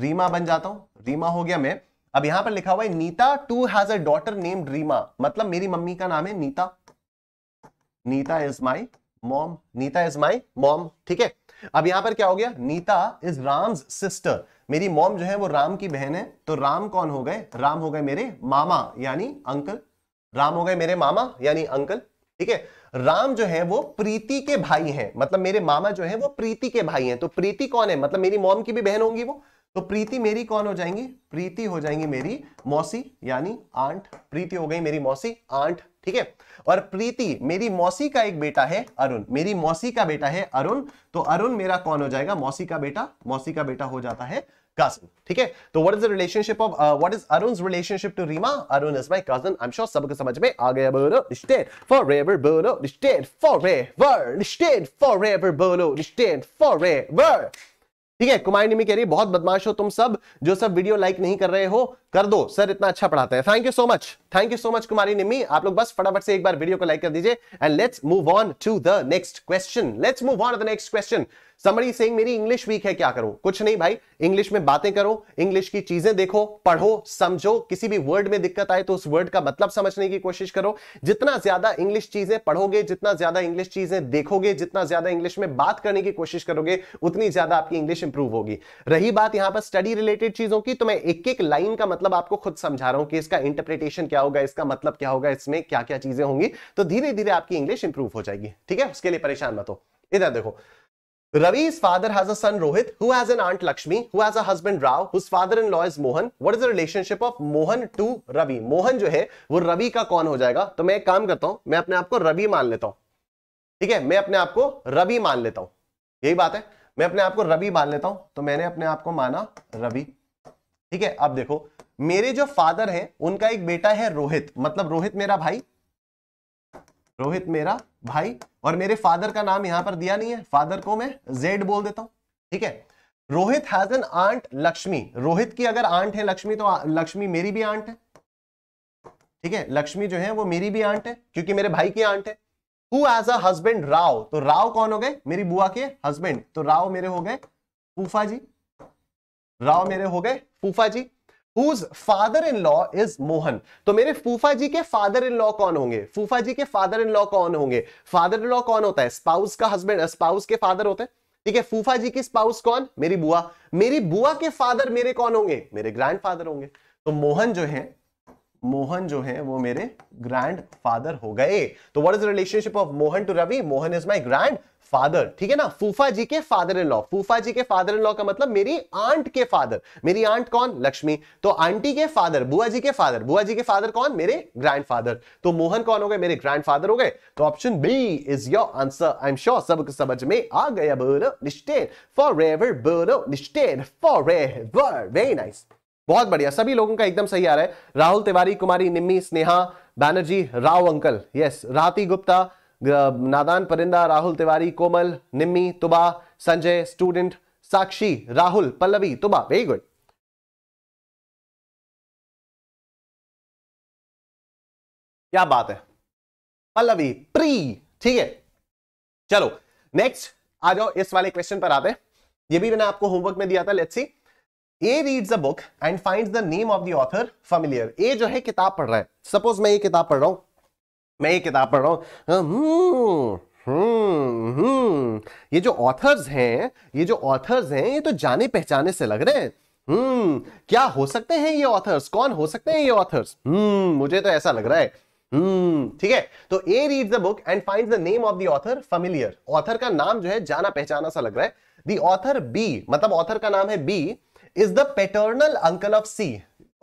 रीमा बन जाता हूं रीमा हो गया मैं अब यहां पर लिखा हुआ है Nita too has a daughter named Reema मतलब मेरी मम्मी का नाम है Nita Nita is my mom. Nita is my mom. ठीक है अब यहां पर क्या हो गया नीता इज राम्स सिस्टर मेरी मॉम जो है वो राम की बहन है तो राम कौन हो गए राम हो गए मेरे मामा यानी अंकल राम हो गए मेरे मामा यानी अंकल ठीक है राम जो है वो प्रीति के भाई हैं मतलब मेरे मामा जो है वो प्रीति के भाई हैं तो प्रीति कौन है मतलब मेरी मॉम की भी बहन होंगी वो तो प्रीति मेरी कौन हो जाएंगी प्रीति हो जाएंगी मेरी मौसी यानी आंट प्रीति हो गई मेरी मौसी आंट ठीक है और प्रीति मेरी मौसी का एक बेटा है अरुण मेरी मौसी का बेटा है अरुण तो अरुण मेरा कौन हो जाएगा मौसी का बेटा मौसी का बेटा हो जाता है कजन ठीक है तो what is the relationship of what is Arun relationship to Reema Arun is my cousin I am sure सबको समझ में आ गया बोलो स्टेट फॉरएवर बोलो स्टेट फॉरएवर स्टेट फॉरएवर बोलो स्टेट फॉरएवर ठीक है कुमार निमी कह रही बहुत बदमाश हो तुम सब जो सब वीडियो लाइक नहीं कर रहे हो कर दो सर इतना अच्छा पढ़ाते हैं thank you so much thank you so much Kumari Nimmi आप लोग बस फटाफट से एक बार वीडियो को लाइक कर दीजिए and let's move on to the next question let's move on the next question Samri Singh मेरी इंग्लिश वीक है क्या करूं कुछ नहीं भाई इंग्लिश में बातें करो इंग्लिश की चीजें देखो पढ़ो समझो किसी भी वर्ड में दिक्कत आए तो उस वर्ड का मतलब समझने की कोशिश करो जितना ज्यादा इंग्लिश चीजें पढ़ोगे जितना ज्यादा इंग्लिश चीजें देखोगे जितना ज्यादा इंग्लिश में बात करने की कोशिश करोगे उतनी ज्यादा आपकी इंग्लिश इंप्रूव होगी रही बात यहां पर स्टडी रिलेटेड चीजों की तो मैं एक एक लाइन का मतलब आपको खुद समझा रहा हूं कि इसका इंटरप्रिटेशन क्या क्या होगा इसका मतलब क्या होगा इसमें क्या क्या चीजें होंगी तो धीरे धीरे आपकी इंग्लिश इंप्रूव हो जाएगी ठीक है उसके लिए परेशान मत हो इधर देखो Ravi's father has a son Rohit who has an aunt Lakshmi who has a husband Rao whose father in law is Mohan what is the relationship of Mohan to Ravi Mohan जो है वो रवि का कौन हो जाएगा तो मैं एक काम करता हूं मैं अपने आप को रवि मान लेता हूं ठीक है मैं अपने आप को रवि मान लेता हूं यही बात है मैं अपने आप को रवि मान लेता हूं तो मैंने अपने आप को माना रवि ठीक है अब देखो मेरे जो फादर हैं उनका एक बेटा है रोहित मतलब रोहित मेरा भाई रोहित मेरा भाई और मेरे फादर का नाम यहां पर दिया नहीं है फादर को मैं जेड बोल देता हूं ठीक है Rohit has an aunt Lakshmi Rohit की अगर आंट है लक्ष्मी तो लक्ष्मी मेरी भी आंट है ठीक है लक्ष्मी जो है वो मेरी भी आंट है क्योंकि मेरे भाई की आंट है who has a husband Rao तो राव कौन हो गए मेरी बुआ के हस्बैंड तो राव मेरे हो गए फूफा जी राव मेरे हो गए फूफा जी whose father in law is Mohan तो मेरे फूफा जी के फादर इन लॉ कौन होंगे फूफा जी के फादर इन लॉ कौन होंगे फादर इन लॉ कौन होता है स्पाउस का हस्बैंड स्पाउस के फादर होते हैं ठीक है फूफा जी की स्पाउस कौन मेरी बुआ मेरी बुआ के फादर मेरे कौन होंगे मेरे ग्रैंड फादर होंगे तो मोहन जो है मोहन जो है वो मेरे ग्रैंड फादर हो गए तो what is relationship of Mohan to Ravi Mohan is my grand father ठीक है ना फूफा जी के फादर इन लॉ फूफा जी के फादर इन लॉ का मतलब मेरी आंट के फादर मेरी आंट कौन लक्ष्मी तो आंटी के फादर बुआ जी के फादर बुआ जी के फादर कौन मेरे ग्रैंड फादर तो मोहन कौन हो गए मेरे ग्रैंड फादर हो गए तो option B is your answer I am sure सब समझ में आ गया बोलो निश्चे फॉर रेवर बोलो निश्चे फॉर रेवर वेरी नाइस बहुत बढ़िया सभी लोगों का एकदम सही आ रहा है Rahul Tiwari Kumari Nimmi Sneha Banerjee Rao uncle yes Rati Gupta Nadaan Parinda Rahul Tiwari Komal Nimmi Tuba Sanjay student Sakshi Rahul Pallavi Tuba very good क्या बात है पल्लवी प्री ठीक है चलो नेक्स्ट आ जाओ इस वाले क्वेश्चन पर आते ये भी मैंने आपको होमवर्क में दिया था let's see A reads a book and finds the name of the author familiar A जो है किताब पढ़ रहा है सपोज मैं ये किताब पढ़ रहा हूं मैं ये किताब पढ़ रहा हूं हम्म, हम्म, हम्म ये जो ऑथर्स हैं ये जो ऑथर्स हैं ये तो जाने पहचाने से लग रहे हैं हम्म क्या हो सकते हैं ये ऑथर्स कौन हो सकते हैं ये ऑथर्स हम्म मुझे तो ऐसा लग रहा है हम्म ठीक है तो A reads the book and finds the name of the author familiar author का नाम जो है जाना पहचाना सा लग रहा है द ऑथर बी मतलब ऑथर का नाम है B is the paternal uncle of C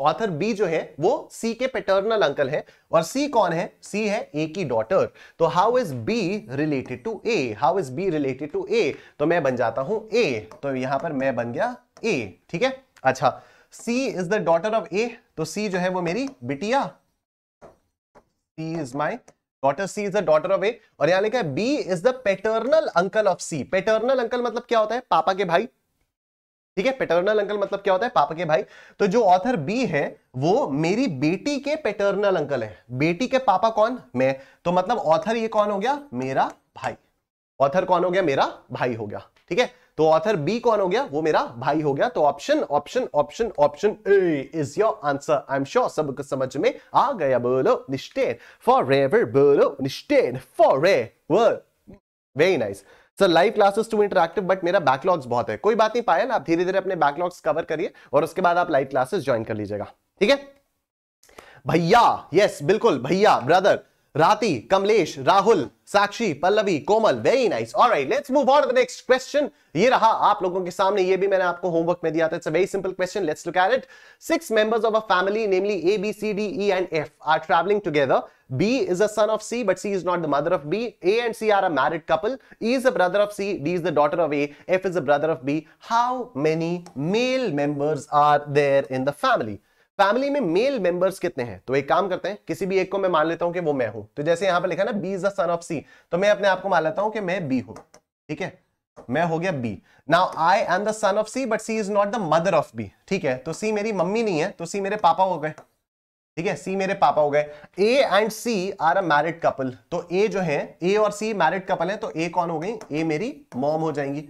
author B जो है वो सी के पेटर्नल अंकल है और सी कौन है सी है ए की डॉटर तो how is B related to A how is B related to A तो मैं बन जाता हूं ए तो यहां पर मैं बन गया ए ठीक है अच्छा C is the daughter of A तो सी जो है वो मेरी बिटिया C is my daughter C is the daughter of A और यहां लिखा है B is the paternal uncle of C paternal uncle मतलब क्या होता है पापा के भाई ठीक है पेटर्नल अंकल मतलब क्या होता है पापा के भाई तो जो ऑथर बी है वो मेरी बेटी के पेटर्नल अंकल है बेटी के पापा कौन मैं तो मतलब ऑथर ये कौन हो गया मेरा भाई ऑथर कौन हो गया मेरा भाई हो गया ठीक है तो ऑथर बी कौन हो गया वो मेरा भाई हो गया तो option option option option A is your answer I am sure सब कुछ समझ में आ गया बोलो निश्चे फॉर रेवर बोलो निश्चे forever very nice nice. Sir live classes too interactive but मेरा बैकलॉग्स बहुत है कोई बात नहीं पायल आप धीरे धीरे अपने बैकलॉग्स कवर करिए और उसके बाद आप लाइव क्लासेस ज्वाइन कर लीजिएगा ठीक है भैया यस बिल्कुल भैया brother Rati Kamlesh Rahul Sakshi Pallavi Komal very nice alright let's move on to the next question ये रहा आप लोगों के सामने ये भी मैंने आपको होमवर्क में दिया था it's a very simple question let's look at it six members of a family namely A B C D E and F are travelling together B is a son of C, but C is not the mother of B. A and C are a married couple. E is the brother of C, D is the daughter of A, F is the brother of B. How many male members are there in the family? Family में male members कितने हैं तो एक काम करते हैं किसी भी एक को मैं मान लेता हूं कि वो मैं हूं तो जैसे यहां पर लिखा ना B is the son of C तो मैं अपने आप को मान लेता हूं कि मैं बी हूं ठीक है मैं हो गया B now I am the son of C but C is not the mother of B ठीक है तो सी मेरी मम्मी नहीं है तो सी मेरे पापा हो गए ठीक है सी मेरे पापा हो गए A and C are a married couple तो ए जो है ए और सी मैरिड कपल है तो ए कौन हो गई ए मेरी मॉम हो जाएंगी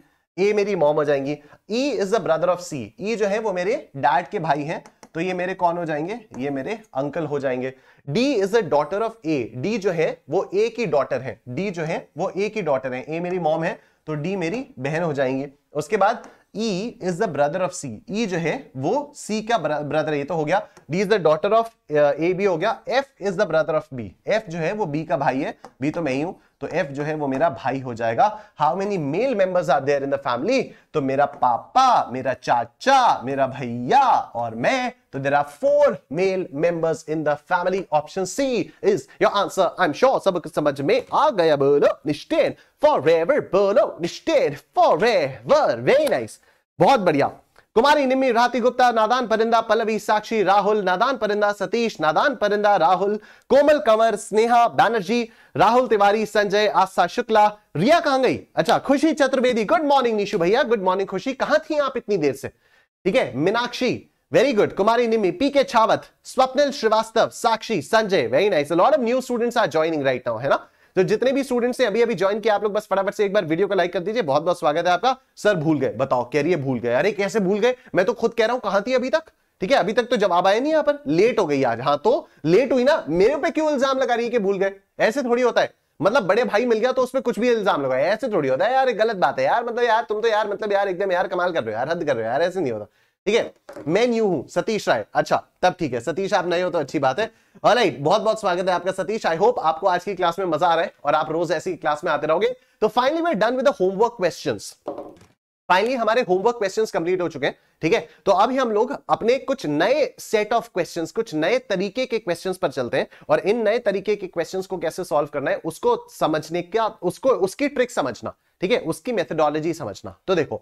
ए मेरी मॉम हो जाएंगी E is the brother of C E जो है वो मेरे डैड के भाई हैं तो ये मेरे कौन हो जाएंगे ये मेरे अंकल हो जाएंगे D is a daughter of A D जो है वो ए की डॉटर है डी जो है वो ए की डॉटर है ए मेरी मॉम है तो डी मेरी बहन हो जाएंगी उसके बाद E is the brother of C E जो है वो सी का ब्रदर ये तो हो गया D is the daughter of A B हो गया F is the brother of B F जो है वो बी का भाई है बी तो मैं ही हूं तो एफ जो है वो मेरा भाई हो जाएगा how many male members are there in the family तो मेरा पापा मेरा चाचा मेरा भैया और मैं तो there are four male members in the family option C is your answer I am sure सब कुछ समझ में आ गया बोलो निश्चय फॉर बोलो निश्चय फॉर वेरी नाइस बहुत बढ़िया कुमारी निम्मी राति गुप्ता नादान परिंदा पल्लवी साक्षी राहुल नादान परिंदा सतीश नादान परिंदा राहुल कोमल कंवर स्नेहा बैनर्जी राहुल तिवारी संजय आस्था शुक्ला रिया कहां गई अच्छा खुशी चतुर्वेदी गुड मॉर्निंग निशु भैया गुड मॉर्निंग खुशी कहां थी आप इतनी देर से ठीक है Meenakshi very good Kumari Nimmi P K Chhawat Swapnil Srivastava Sakshi Sanjay very nice lot of new students are joining right now है ना तो जितने भी स्टूडेंट्स ने अभी अभी ज्वाइन किया आप लोग बस फटाफट से एक बार वीडियो को लाइक कर दीजिए बहुत बहुत स्वागत है आपका सर भूल गए बताओ कह रही भूल गए अरे कैसे भूल गए मैं तो खुद कह रहा हूं कहां थी अभी तक ठीक है अभी तक तो जवाब आया नहीं यहां पर लेट हो गई आज हाँ तो लेट हुई ना मेरे पे क्यों इल्जाम लगा रही है कि भूल गए ऐसे थोड़ी होता है मतलब बड़े भाई मिल गया तो उसमें कुछ भी इल्जाम लगाया ऐसे थोड़ी होता है यार गलत बात है यार मतलब यार तुम तो यार मतलब यार एकदम यार कमाल कर रहे हो यार हद कर रहे हो यार ऐसे नहीं होता ठीक है मैं न्यू हूं सतीश राय अच्छा तब ठीक है सतीश आप नए हो तो अच्छी बात है और नहीं बहुत बहुत स्वागत है आपका सतीश आई होप आपको आज की क्लास में मजा आ रहा है और आप रोज ऐसी क्लास में आते रहोगे तो finally we done with homework question finally हमारे होमवर्क क्वेश्चंस कंप्लीट हो चुके हैं ठीक है तो अभी हम लोग अपने कुछ नए सेट ऑफ क्वेश्चंस कुछ नए तरीके के क्वेश्चंस पर चलते हैं और इन नए तरीके के क्वेश्चंस को कैसे सॉल्व करना है उसको समझने का उसको उसकी ट्रिक समझना ठीक है उसकी मेथडोलॉजी समझना तो देखो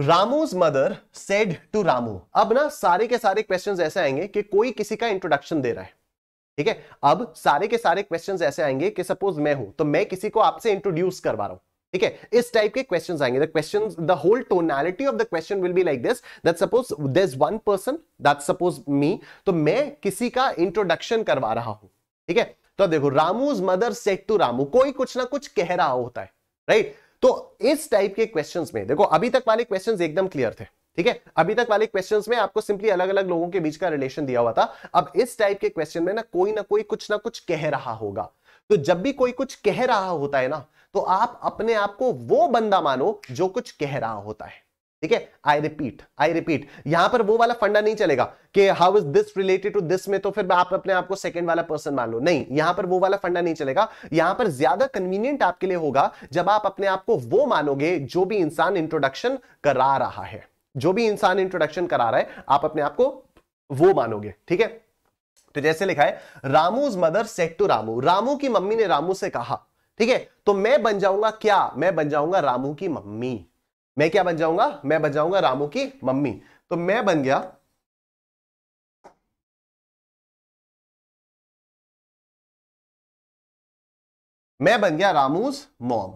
Ramu's mother said to Ramu अब ना सारे के सारे क्वेश्चंस ऐसे आएंगे कि कोई किसी का इंट्रोडक्शन दे रहा है ठीक है अब सारे के सारे क्वेश्चंस ऐसे आएंगे कि सपोज मैं हूं तो मैं किसी को आपसे इंट्रोड्यूस करवा रहा हूं ठीक है इस टाइप के क्वेश्चंस आएंगे the question the whole tonality of the question will be like this that suppose this one person that suppose me तो मैं किसी का इंट्रोडक्शन करवा रहा हूं ठीक है तो देखो Ramu's mother said to Ramu कोई कुछ ना कुछ कह रहा होता है राइट right? तो इस टाइप के क्वेश्चन में देखो अभी तक वाले क्वेश्चन एकदम क्लियर थे ठीक है अभी तक वाले क्वेश्चन में आपको सिंपली अलग अलग लोगों के बीच का रिलेशन दिया हुआ था अब इस टाइप के क्वेश्चन में ना कोई ना कोई कुछ ना कुछ कह रहा होगा तो जब भी कोई कुछ कह रहा होता है ना तो आप अपने आप को वो बंदा मानो जो कुछ कह रहा होता है ठीक है आई रिपीट आई रिपीट यहां पर वो वाला फंडा नहीं चलेगा कि how is this related to this में तो फिर आप अपने आप को सेकंड वाला पर्सन मान लो नहीं यहां पर वो वाला फंडा नहीं चलेगा यहां पर ज्यादा कन्वीनियंट आपके लिए होगा जब आप अपने आप को वो मानोगे जो भी इंसान इंट्रोडक्शन करा रहा है जो भी इंसान इंट्रोडक्शन करा रहा है आप अपने आप को वो मानोगे ठीक है तो जैसे लिखा है Ramu's mother said to Ramu Ramu की मम्मी ने रामू से कहा ठीक है तो मैं बन जाऊंगा क्या मैं बन जाऊंगा रामू की मम्मी मैं क्या बन जाऊंगा मैं बन जाऊंगा रामू की मम्मी तो मैं बन गया मैं बन गया रामूज मॉम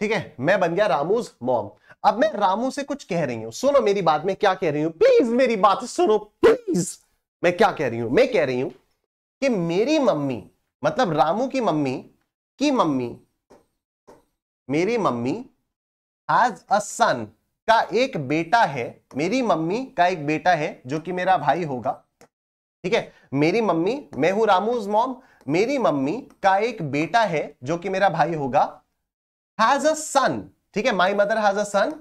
ठीक है मैं बन गया रामूज मॉम अब मैं रामू से कुछ कह रही हूं सुनो मेरी बात में क्या कह रही हूं प्लीज मेरी बात सुनो प्लीज मैं क्या कह रही हूं मैं कह रही हूं कि मेरी मम्मी मतलब रामू की मम्मी की मम्मी मेरी मम्मी हैज अ सन का एक बेटा है मेरी मम्मी का एक बेटा है जो कि मेरा भाई होगा ठीक है मेरी मम्मी मैं हूं रामूज मॉम मेरी मम्मी का एक बेटा है जो कि मेरा भाई होगा हैज अ सन ठीक है my mother has a son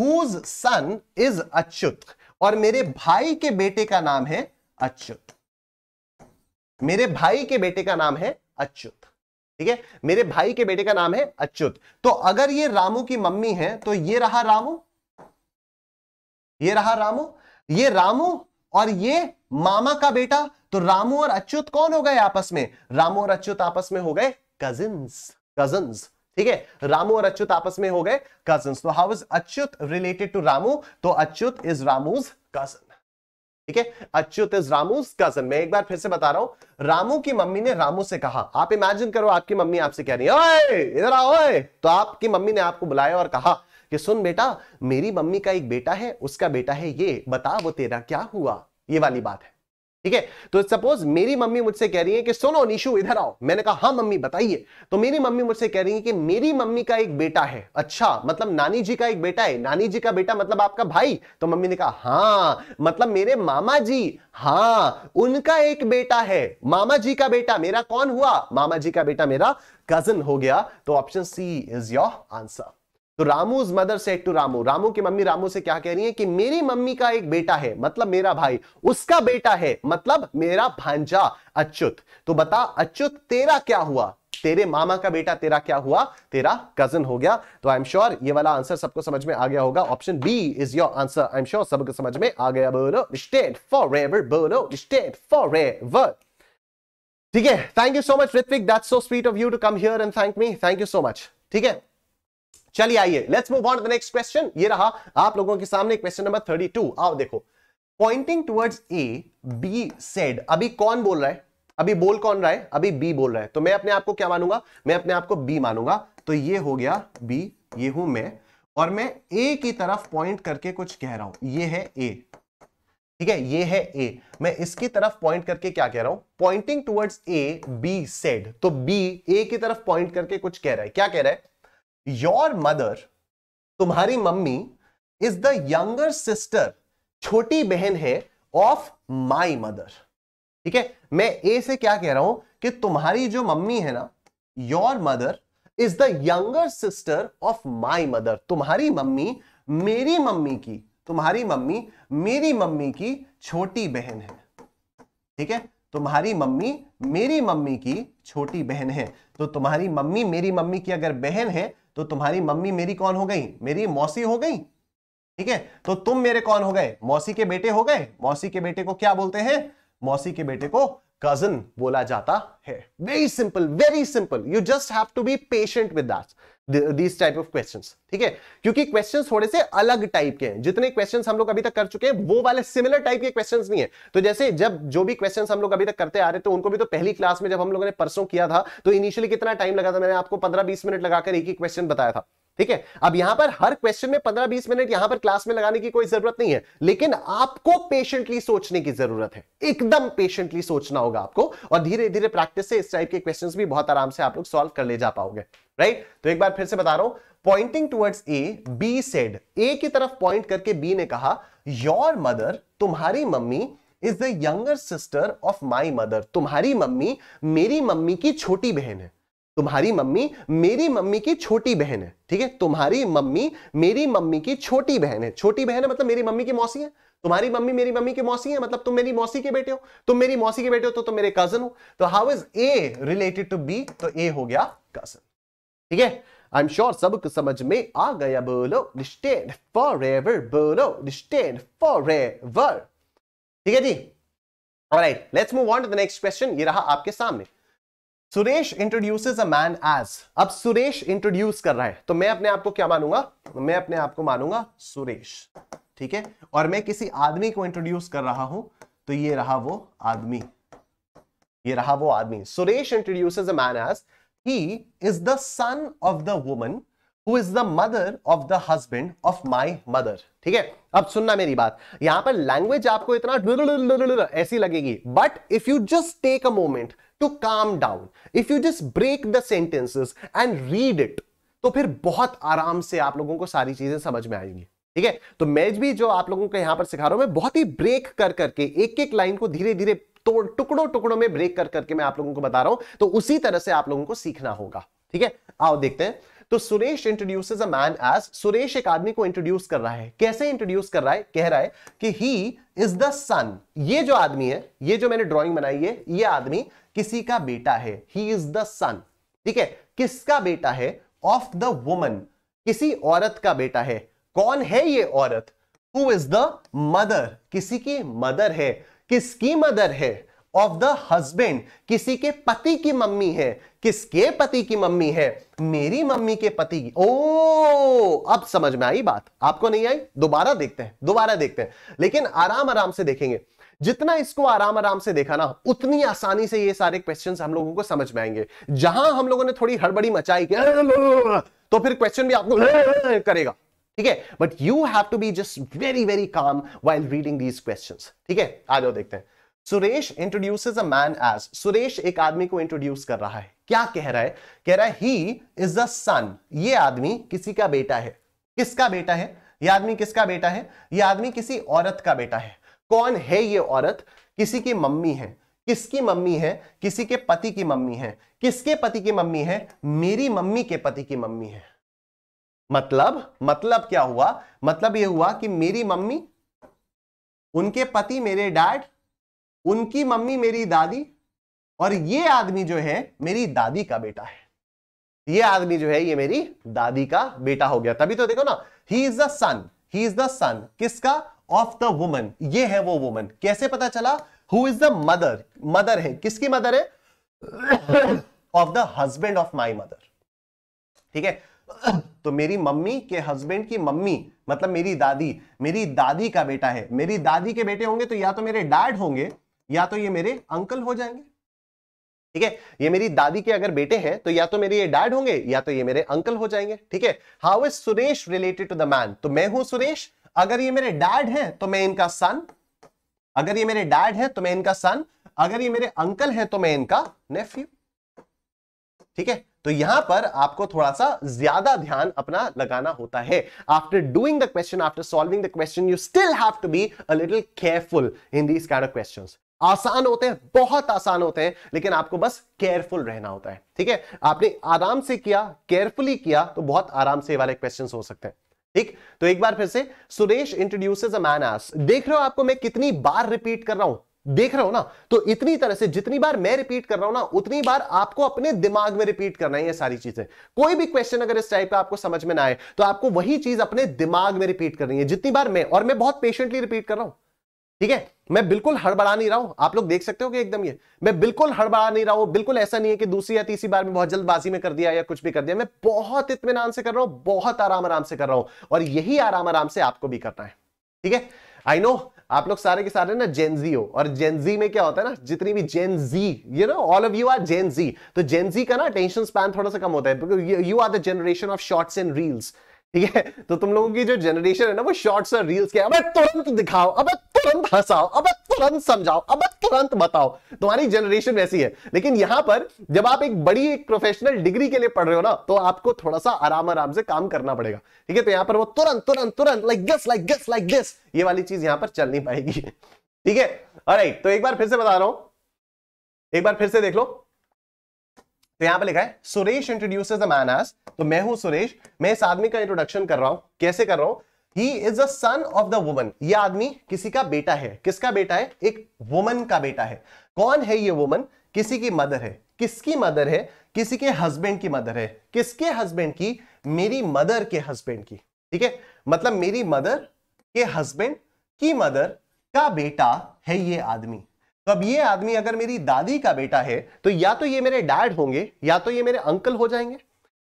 whose son is Achyut और मेरे भाई के बेटे का नाम है अच्युत मेरे भाई के बेटे का नाम है अच्युत ठीक है मेरे भाई के बेटे का नाम है अच्युत तो अगर ये रामू की मम्मी है तो ये रहा रामू ये रहा रामू ये रामू और ये मामा का बेटा तो रामू और अच्युत कौन हो गए आपस में रामू और अच्युत आपस में हो गए कजिन्स कजिन्स ठीक है रामू और अच्युत आपस में हो गए कजिन्स तो how is Achyut related to Ramu तो अच्युत इज रामूज कजन ठीक है अच्युत इज रामू कजन मैं एक बार फिर से बता रहा हूं रामू की मम्मी ने रामू से कहा आप इमेजिन करो आपकी मम्मी आपसे कह रही है इधर आओ तो आपकी मम्मी ने आपको बुलाया और कहा कि सुन बेटा मेरी मम्मी का एक बेटा है उसका बेटा है ये बता वो तेरा क्या हुआ ये वाली बात है ठीक है तो सपोज मेरी मम्मी मुझसे कह रही है कि सुनो निशु इधर आओ मैंने कहा हाँ मम्मी बताइए तो मेरी मम्मी मुझसे कह रही है कि मेरी मम्मी का एक बेटा है अच्छा मतलब नानी जी का एक बेटा है नानी जी का बेटा मतलब आपका भाई तो मम्मी ने कहा हाँ मतलब मेरे मामा जी हाँ उनका एक बेटा है मामा जी का बेटा मेरा कौन हुआ मामा जी का बेटा मेरा कजन हो गया तो option C is your answer तो Ramu's mother said to Ramu Ramu की मम्मी रामू से क्या कह रही है कि मेरी मम्मी का एक बेटा है मतलब मेरा भाई उसका बेटा है मतलब मेरा भांजा अच्युत तो बता अच्युत तेरा क्या हुआ तेरे मामा का बेटा तेरा क्या हुआ तेरा कजन हो गया तो आई एम श्योर ये वाला आंसर सबको समझ में आ गया होगा option B is your answer I am sure सबको समझ में आ गया बोलो स्टेट फॉर एवर बोलो स्टेट फॉर एवर ठीक है thank you so much Ritvik that's so sweet of you to come here and thank me thank you so much ठीक है चलिए आइए let's move on the next question ये रहा आप लोगों के सामने क्वेश्चन नंबर 32 आओ देखो pointing towards A B said अभी कौन बोल रहा है अभी बोल कौन रहा है अभी बी बोल रहा है तो मैं अपने आप को क्या मानूंगा मैं अपने आप को बी मानूंगा तो ये हो गया बी ये हूं मैं और मैं ए की तरफ पॉइंट करके कुछ कह रहा हूं ये है ए ठीक है ये है ए मैं इसकी तरफ पॉइंट करके क्या कह रहा हूं pointing towards A B said तो बी ए की तरफ पॉइंट करके कुछ कह रहा है क्या कह रहा है योर मदर तुम्हारी मम्मी इज द यंगर सिस्टर छोटी बहन है ऑफ माई मदर ठीक है मैं ए से क्या कह रहा हूं कि तुम्हारी जो मम्मी है ना your mother is the younger sister of my mother तुम्हारी मम्मी मेरी मम्मी की तुम्हारी मम्मी मेरी मम्मी की छोटी बहन है ठीक है तुम्हारी मम्मी मेरी मम्मी की छोटी बहन है तो तुम्हारी मम्मी मेरी मम्मी की अगर बहन है तो तुम्हारी मम्मी मेरी कौन हो गई मेरी मौसी हो गई ठीक है तो तुम मेरे कौन हो गए मौसी के बेटे हो गए मौसी के बेटे को क्या बोलते हैं मौसी के बेटे को कजन बोला जाता है very simple very simple you just have to be patient with that these type of question ठीक है क्योंकि क्वेश्चन थोड़े से अलग टाइप के हैं जितने क्वेश्चन हम लोग अभी तक कर चुके हैं वो वाले सिमिलर टाइप के क्वेश्चन नहीं है तो जैसे जब जो भी क्वेश्चन हम लोग अभी तक करते आ रहे तो उनको भी तो पहली क्लास में जब हम लोगों ने परसों किया था तो इनिशियली कितना टाइम लगा था मैंने आपको पंद्रह बीस मिनट लगाकर एक ही क्वेश्चन बताया था ठीक है अब यहां पर हर क्वेश्चन में 15-20 मिनट यहां पर क्लास में लगाने की कोई जरूरत नहीं है लेकिन आपको पेशेंटली सोचने की जरूरत है एकदम पेशेंटली सोचना होगा आपको और धीरे धीरे प्रैक्टिस से इस टाइप के क्वेश्चंस भी बहुत आराम से आप लोग सॉल्व कर ले जा पाओगे राइट तो एक बार फिर से बता रहा हूं pointing towards A B said A की तरफ पॉइंट करके बी ने कहा योर मदर तुम्हारी मम्मी is the younger sister of my mother तुम्हारी मम्मी मेरी मम्मी की छोटी बहन है तुम्हारी मम्मी मेरी मम्मी की छोटी बहन है ठीक है तुम्हारी मम्मी मेरी मम्मी की छोटी बहन है छोटी बहन है मतलब मेरी मम्मी की मौसी है तुम्हारी मम्मी मेरी मम्मी की मौसी है मतलब तुम मेरी मौसी के बेटे हो तुम मेरी मौसी के बेटे हो तो तुम मेरे कजन हो तो how is A related to B तो ए हो गया कजन ठीक है आई एम श्योर सब समझ में आ गया बोलो स्टेड फॉर एवर बोलो स्टेड फॉर एवर ठीक है जी right let's move on to the next question ये रहा आपके सामने Suresh introduces a man as अब सुरेश इंट्रोड्यूस कर रहा है तो मैं अपने आप को क्या मानूंगा मैं अपने आप को मानूंगा सुरेश ठीक है और मैं किसी आदमी को इंट्रोड्यूस कर रहा हूं तो ये रहा वो आदमी ये रहा वो आदमी Suresh introduces a man as he is the son of the woman who is the mother of the husband of my mother ठीक है अब सुनना मेरी बात यहां पर लैंग्वेज आपको इतना ऐसी लगेगी but if you just take a moment to calm down if you just break the sentences and read it तो फिर बहुत आराम से आप लोगों को सारी चीजें समझ में आएंगी ठीक है तो मैच भी जो आप लोगों को यहां पर सिखा रहा हूं मैं बहुत ही ब्रेक कर करके एक एक लाइन को धीरे धीरे तोड़ टुकड़ों टुकड़ों में ब्रेक कर करके मैं आप लोगों को बता रहा हूं तो उसी तरह से आप लोगों को सीखना होगा ठीक है आओ देखते हैं तो Suresh introduce a man as Suresh एक आदमी को इंट्रोड्यूस कर रहा है कैसे इंट्रोड्यूस कर रहा है कह रहा है कि ही इज द सन ये जो आदमी है ये जो मैंने ड्रॉइंग बनाई है ये आदमी किसी का बेटा है ही इज द सन ठीक है किसका बेटा है ऑफ द वुमन किसी औरत का बेटा है कौन है ये औरत हु इज द मदर किसी की मदर है किसकी मदर है ऑफ द हजबेंड किसी के पति की मम्मी है किसके पति की मम्मी है मेरी मम्मी के पति की ओ अब समझ में आई बात आपको नहीं आई दोबारा देखते हैं दोबारा देखते हैं लेकिन आराम आराम से देखेंगे जितना इसको आराम आराम से देखा ना उतनी आसानी से ये सारे क्वेश्चन हम लोगों को समझ में आएंगे जहां हम लोगों ने थोड़ी हड़बड़ी मचाई कि तो फिर क्वेश्चन भी आपको करेगा ठीक है but you have to be just very very calm while reading these question ठीक है आ जाओ देखते हैं Suresh introduce a man as Suresh एक आदमी को इंट्रोड्यूस कर रहा है क्या कह रहा है कह रहा है ही इज द सन ये आदमी किसी का बेटा है किसका बेटा है ये आदमी किसका बेटा है ये आदमी किसी औरत का बेटा है कौन है ये औरत किसी की मम्मी है किसकी मम्मी है किसी के पति की मम्मी है किसके पति की मम्मी है मेरी मम्मी के पति की मम्मी है मतलब मतलब क्या हुआ मतलब यह हुआ कि मेरी मम्मी उनके पति मेरे डैड उनकी मम्मी मेरी दादी और ये आदमी जो है मेरी दादी का बेटा है ये आदमी जो है ये मेरी दादी का बेटा हो गया तभी तो देखो ना he is the son he is the son किसका ऑफ द वुमन ये है वो वुमन कैसे पता चला who is the mother mother है किसकी मदर है of the husband of my mother ठीक है तो मेरी मम्मी के हस्बैंड की मम्मी मतलब मेरी दादी मेरी दादी का बेटा है मेरी दादी के बेटे होंगे तो या तो मेरे डैड होंगे या तो ये मेरे अंकल हो जाएंगे ठीक है ये मेरी दादी के अगर बेटे हैं तो या तो मेरे ये डैड होंगे या तो ये मेरे अंकल हो जाएंगे ठीक है how is Suresh related to the man तो मैं हूं सुरेश अगर ये मेरे डैड हैं तो मैं इनका सन अगर ये मेरे डैड हैं तो मैं इनका सन अगर ये मेरे अंकल हैं तो मैं इनका नेफ्यू ठीक है तो यहां पर आपको थोड़ा सा ज्यादा ध्यान अपना लगाना होता है after doing the question after solving the question you still have to be a little careful in these kind of questions आसान होते हैं बहुत आसान होते हैं लेकिन आपको बस केयरफुल रहना होता है ठीक है आपने आराम से किया केयरफुली किया तो बहुत आराम से वाले क्वेश्चन हो सकते हैं ठीक तो एक बार फिर से Suresh introduces a man as देख रहे हो आपको मैं कितनी बार रिपीट कर रहा हूं देख रहे हो ना तो इतनी तरह से जितनी बार मैं रिपीट कर रहा हूं ना उतनी बार आपको अपने दिमाग में रिपीट करना है ये सारी चीजें कोई भी क्वेश्चन अगर इस टाइप का आपको समझ में ना आए तो आपको वही चीज अपने दिमाग में रिपीट करनी है जितनी बार मैं और मैं बहुत पेशेंटली रिपीट कर रहा हूं ठीक है मैं बिल्कुल हड़बड़ा नहीं रहा हूं आप लोग देख सकते हो कि एकदम ये मैं बिल्कुल हड़बड़ा नहीं रहा हूं बिल्कुल ऐसा नहीं है कि दूसरी या तीसरी बार में बहुत जल्दबाजी में कर दिया या कुछ भी कर दिया मैं बहुत इतमान से कर रहा हूं बहुत आराम आराम से कर रहा हूं और यही आराम आराम से आपको भी करना है ठीक है आई नो आप लोग सारे के सारे ना जेनजी हो और जेनजी में क्या होता है ना जितनी भी Gen Z you know all of you are Gen Z तो जेनजी का ना टेंशन स्पैन थोड़ा सा कम होता है you are the generation of shorts and reels ठीक है तो तुम लोगों की जो जनरेशन है ना वो शॉर्ट्स और रील्स के अब तुरंत दिखाओ अब तुरंत हंसाओ अब तुरंत समझाओ अब तुरंत बताओ तुम्हारी जनरेशन वैसी है लेकिन यहां पर जब आप एक बड़ी एक प्रोफेशनल डिग्री के लिए पढ़ रहे हो ना तो आपको थोड़ा सा आराम आराम से काम करना पड़ेगा ठीक है तो यहां पर वो तुरंत तुरंत तुरंत like this like this like this ये वाली चीज यहां पर चल नहीं पाएगी ठीक है राइट तो एक बार फिर से बता रहा हूं एक बार फिर से देख लो तो यहां पर लिखा है Suresh introduces the man as तो मैं हूं सुरेश मैं इस आदमी का इंट्रोडक्शन कर रहा हूं कैसे कर रहा हूं he is a son of the woman ये आदमी किसी का बेटा है किसका बेटा है एक वुमन का बेटा है कौन है ये वुमन किसी की मदर है किसकी मदर है किसी के हस्बैंड की मदर है किसके हस्बैंड की मेरी मदर के हस्बैंड की ठीक है मतलब मेरी मदर के हस्बैंड की मदर का बेटा है ये आदमी तो अब ये आदमी अगर मेरी दादी का बेटा है तो या तो ये मेरे डैड होंगे या तो ये मेरे अंकल हो जाएंगे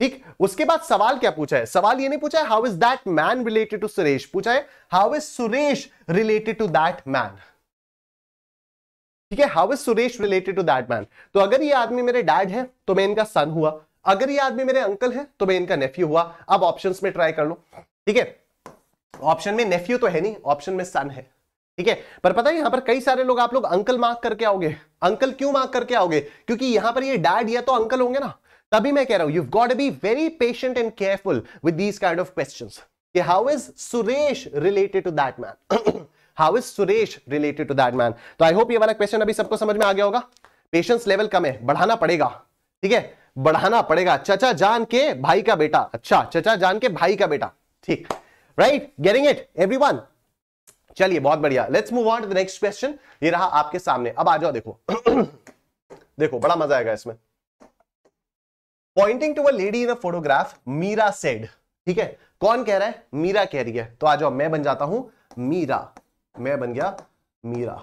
ठीक उसके बाद सवाल क्या पूछा है सवाल ये नहीं पूछा है how is that man related to Suresh पूछा है how is Suresh related to that man ठीक है how is Suresh related to that man तो अगर ये आदमी मेरे डैड है तो मैं इनका सन हुआ अगर ये आदमी मेरे अंकल है तो मैं इनका नेफ्यू हुआ अब ऑप्शन में ट्राई कर लो ठीक है ऑप्शन में नेफ्यू तो है नहीं ऑप्शन में सन है ठीक है पर पता है यहां पर कई सारे लोग आप लोग अंकल मार्क करके आओगे अंकल क्यों मार्क करके आओगे क्योंकि यहां पर ये डैड या तो अंकल होंगे ना तभी मैं कह रहा हूं you got be very patient and careful with these kind of question how is Suresh related to that man how is Suresh related to that man तो आई होप ये वाला क्वेश्चन अभी सबको समझ में आ गया होगा पेशेंस लेवल कम है बढ़ाना पड़ेगा ठीक है बढ़ाना पड़ेगा चचा जान के भाई का बेटा अच्छा चचा जान के भाई का बेटा ठीक राइट गेटिंग इट एवरीवन चलिए बहुत बढ़िया let's move on to the next question ये रहा आपके सामने अब आ जाओ देखो देखो बड़ा मजा आएगा इसमें pointing to a lady in a photograph Meera said ठीक है कौन कह रहा है मीरा कह रही है तो आ जाओ मैं बन जाता हूं मीरा मैं बन गया मीरा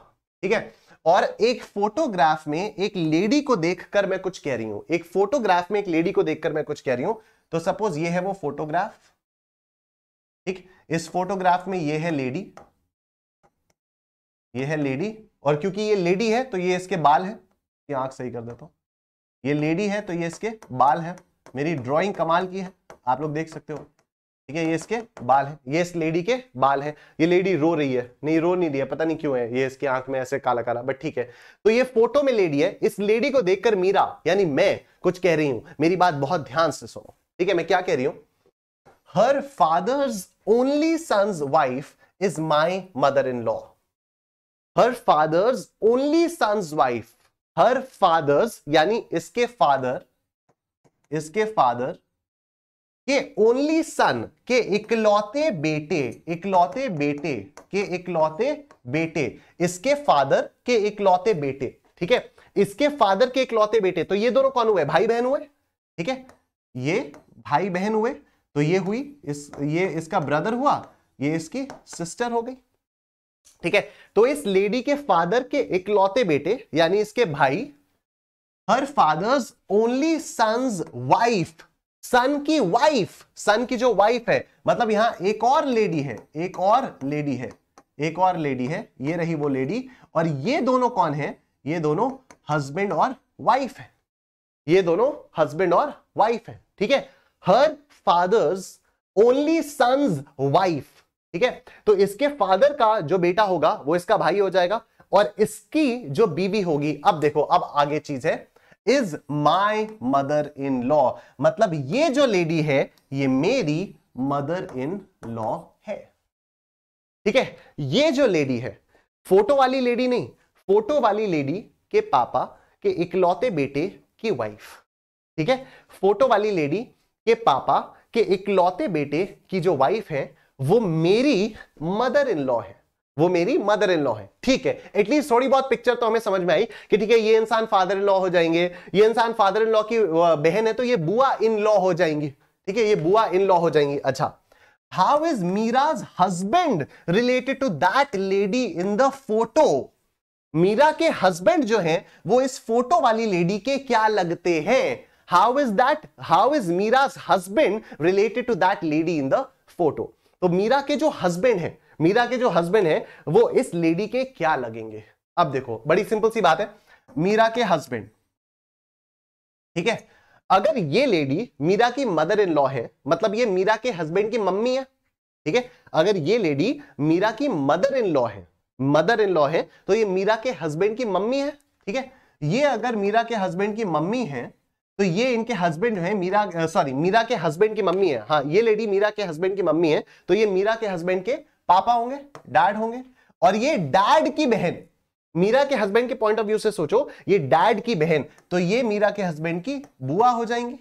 ठीक है और एक फोटोग्राफ में एक लेडी को देखकर मैं कुछ कह रही हूं एक फोटोग्राफ में एक लेडी को देखकर मैं कुछ कह रही हूं तो सपोज ये है वो फोटोग्राफ ठीक इस फोटोग्राफ में ये है लेडी ये है लेडी और क्योंकि ये लेडी है तो ये इसके बाल है आंख सही कर देता तो। हूं ये लेडी है तो ये इसके बाल है मेरी ड्राइंग कमाल की है आप लोग देख सकते हो ठीक है ये इसके बाल है ये इस लेडी के बाल है ये लेडी रो रही है नहीं रो नहीं रही है पता नहीं क्यों है ये इसके आंख में ऐसे काला काला बट ठीक है तो ये फोटो में लेडी है इस लेडी को देखकर मीरा यानी मैं कुछ कह रही हूं मेरी बात बहुत ध्यान से सुनो ठीक है मैं क्या कह रही हूं her father's only son's wife is my mother in law her father's only son's wife her father's यानी इसके फादर इसके फादर के ओनली सन के इकलौते बेटे इकलौते बेटे के इकलौते बेटे इसके फादर के इकलौते बेटे ठीक है इसके फादर के इकलौते बेटे तो ये दोनों कौन हुए भाई बहन हुए ठीक है ये भाई बहन हुए तो ये हुई इस ये इसका ब्रदर हुआ ये इसकी सिस्टर हो गई ठीक है तो इस लेडी के फादर के इकलौते बेटे यानी इसके भाई her father's only son's wife son की वाइफ सन की जो वाइफ है मतलब यहां एक और लेडी है एक और लेडी है एक और लेडी है ये रही वो लेडी और ये दोनों कौन है ये दोनों हस्बैंड और वाइफ है ये दोनों हस्बैंड और वाइफ है ठीक है her father's only son's wife ठीक है तो इसके फादर का जो बेटा होगा वो इसका भाई हो जाएगा और इसकी जो बीवी होगी अब देखो अब आगे चीज है is my mother in law मतलब ये जो लेडी है ये मेरी मदर इन लॉ है ठीक है ये जो लेडी है फोटो वाली लेडी नहीं फोटो वाली लेडी के पापा के इकलौते बेटे की वाइफ ठीक है फोटो वाली लेडी के पापा के इकलौते बेटे की जो वाइफ है वो मेरी मदर इन लॉ है वो मेरी मदर इन लॉ है ठीक है एटलीस्ट थोड़ी बहुत पिक्चर तो हमें समझ में आई कि ठीक है ये इंसान फादर इन लॉ हो जाएंगे ये इंसान फादर इन लॉ की बहन है तो ये बुआ इन लॉ हो जाएंगी ठीक है ये बुआ इन लॉ हो जाएंगी अच्छा how is Meera's husband related to that lady in the photo Meera के हस्बैंड जो है वो इस फोटो वाली लेडी के क्या लगते हैं how is that how is Meera's husband related to that lady in the photo तो मीरा के जो हस्बैंड है मीरा के जो हस्बैंड है वो इस लेडी के क्या लगेंगे अब देखो बड़ी सिंपल सी बात है मीरा के हस्बैंड ठीक है अगर ये लेडी मीरा की मदर इन लॉ है मतलब ये मीरा के हस्बैंड की मम्मी है ठीक है अगर ये लेडी मीरा की मदर इन लॉ है मदर इन लॉ है तो ये मीरा के हस्बैंड की मम्मी है ठीक है ये अगर मीरा के हस्बैंड की मम्मी है तो ये इनके हस्बैंड है मीरा सॉरी मीरा के हस्बैंड की मम्मी है हाँ ये लेडी मीरा के हस्बैंड की मम्मी है तो ये मीरा के हस्बैंड के पापा होंगे डैड होंगे और ये डैड की बहन मीरा के हस्बैंड के पॉइंट ऑफ व्यू से सोचो ये डैड की बहन तो ये मीरा के हस्बैंड की बुआ हो जाएंगी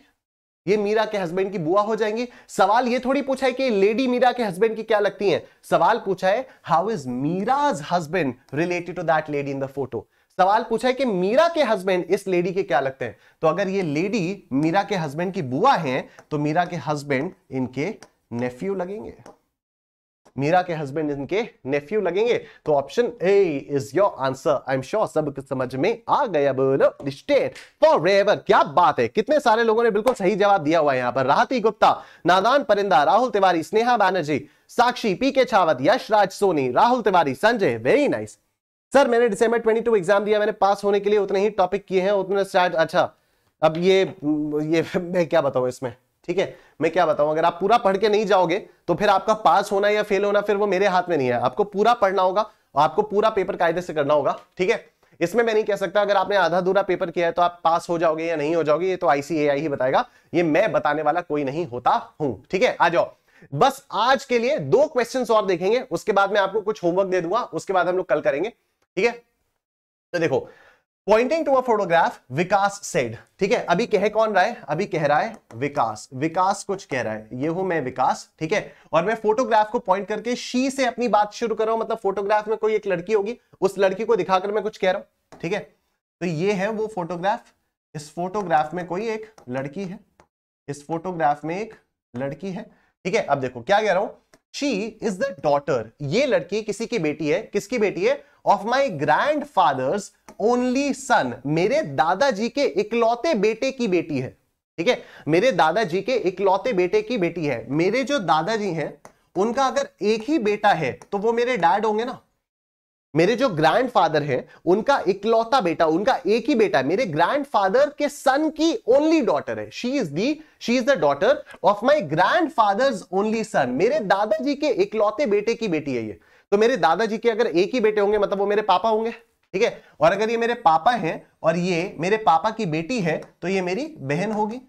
ये मीरा के हस्बैंड की बुआ हो जाएंगी सवाल ये थोड़ी पूछा है कि लेडी मीरा के हस्बैंड की क्या लगती हैं सवाल पूछा है how is Meera's husband related to that lady in the photo सवाल पूछा है कि मीरा के हस्बैंड इस लेडी के क्या लगते हैं तो अगर ये लेडी मीरा के हस्बैंड की बुआ हैं तो मीरा के हस्बैंड इनके नेफ्यू लगेंगे मीरा के हस्बैंड इनके नेफ्यू लगेंगे तो option A is your answer I am sure सब समझ में आ गया बोलो स्टेट फॉर एवर क्या बात है कितने सारे लोगों ने बिल्कुल सही जवाब दिया हुआ है यहां पर राहती Gupta Nadaan Parinda Rahul Tiwari Sneha Banerjee Sakshi P K Chhawat Yashraj Soni Rahul Tiwari Sanjay very nice nice. Sir मैंने ट्वेंटी टू एग्जाम दिया मैंने पास होने के लिए उतने ही टॉपिक किए हैं उतने शायद अच्छा अब ये ये मैं क्या बताऊँ इसमें ठीक है मैं क्या बताऊं अगर आप पूरा पढ़ के नहीं जाओगे तो फिर आपका पास होना या फेल होना फिर वो मेरे हाथ में नहीं है आपको पूरा पढ़ना होगा आपको पूरा पेपर कायदे से करना होगा ठीक है इसमें मैं नहीं कह सकता अगर आपने आधा दूरा पेपर किया है तो आप पास हो जाओगे या नहीं हो जाओगे ये तो आईसीएआई ही बताएगा ये मैं बताने वाला कोई नहीं होता हूं ठीक है आ जाओ बस आज के लिए दो क्वेश्चन और देखेंगे उसके बाद में आपको कुछ होमवर्क दे दूंगा उसके बाद हम लोग कल करेंगे ठीक है तो देखो pointing to a photograph Vikas said ठीक है अभी कह कौन रहा है अभी कह रहा है विकास विकास कुछ कह रहा है ये हूं मैं विकास ठीक है और मैं फोटोग्राफ को पॉइंट करके शी से अपनी बात शुरू कर रहा हूं मतलब फोटोग्राफ में कोई एक लड़की होगी उस लड़की को दिखाकर मैं कुछ कह रहा हूं ठीक है तो ये है वो फोटोग्राफ इस फोटोग्राफ में कोई एक लड़की है इस फोटोग्राफ में एक लड़की है ठीक है अब देखो क्या कह रहा हूं शी इज द डॉटर ये लड़की किसी की बेटी है किसकी बेटी है of my grandfather's only son मेरे दादाजी के इकलौते बेटे की बेटी है ठीक है मेरे दादाजी के इकलौते बेटे की बेटी है मेरे जो दादाजी हैं उनका अगर एक ही बेटा है तो वो मेरे डैड होंगे ना मेरे जो ग्रैंड फादर है उनका इकलौता बेटा उनका एक ही बेटा है मेरे ग्रैंड फादर के सन की ओनली डॉटर है she is the she is the daughter of my grand grandfather only son मेरे दादाजी के इकलौते बेटे की बेटी है ये तो मेरे दादाजी के अगर एक ही बेटे होंगे मतलब वो मेरे पापा होंगे ठीक है और अगर ये मेरे पापा हैं और ये मेरे पापा की बेटी है तो ये मेरी बहन होगी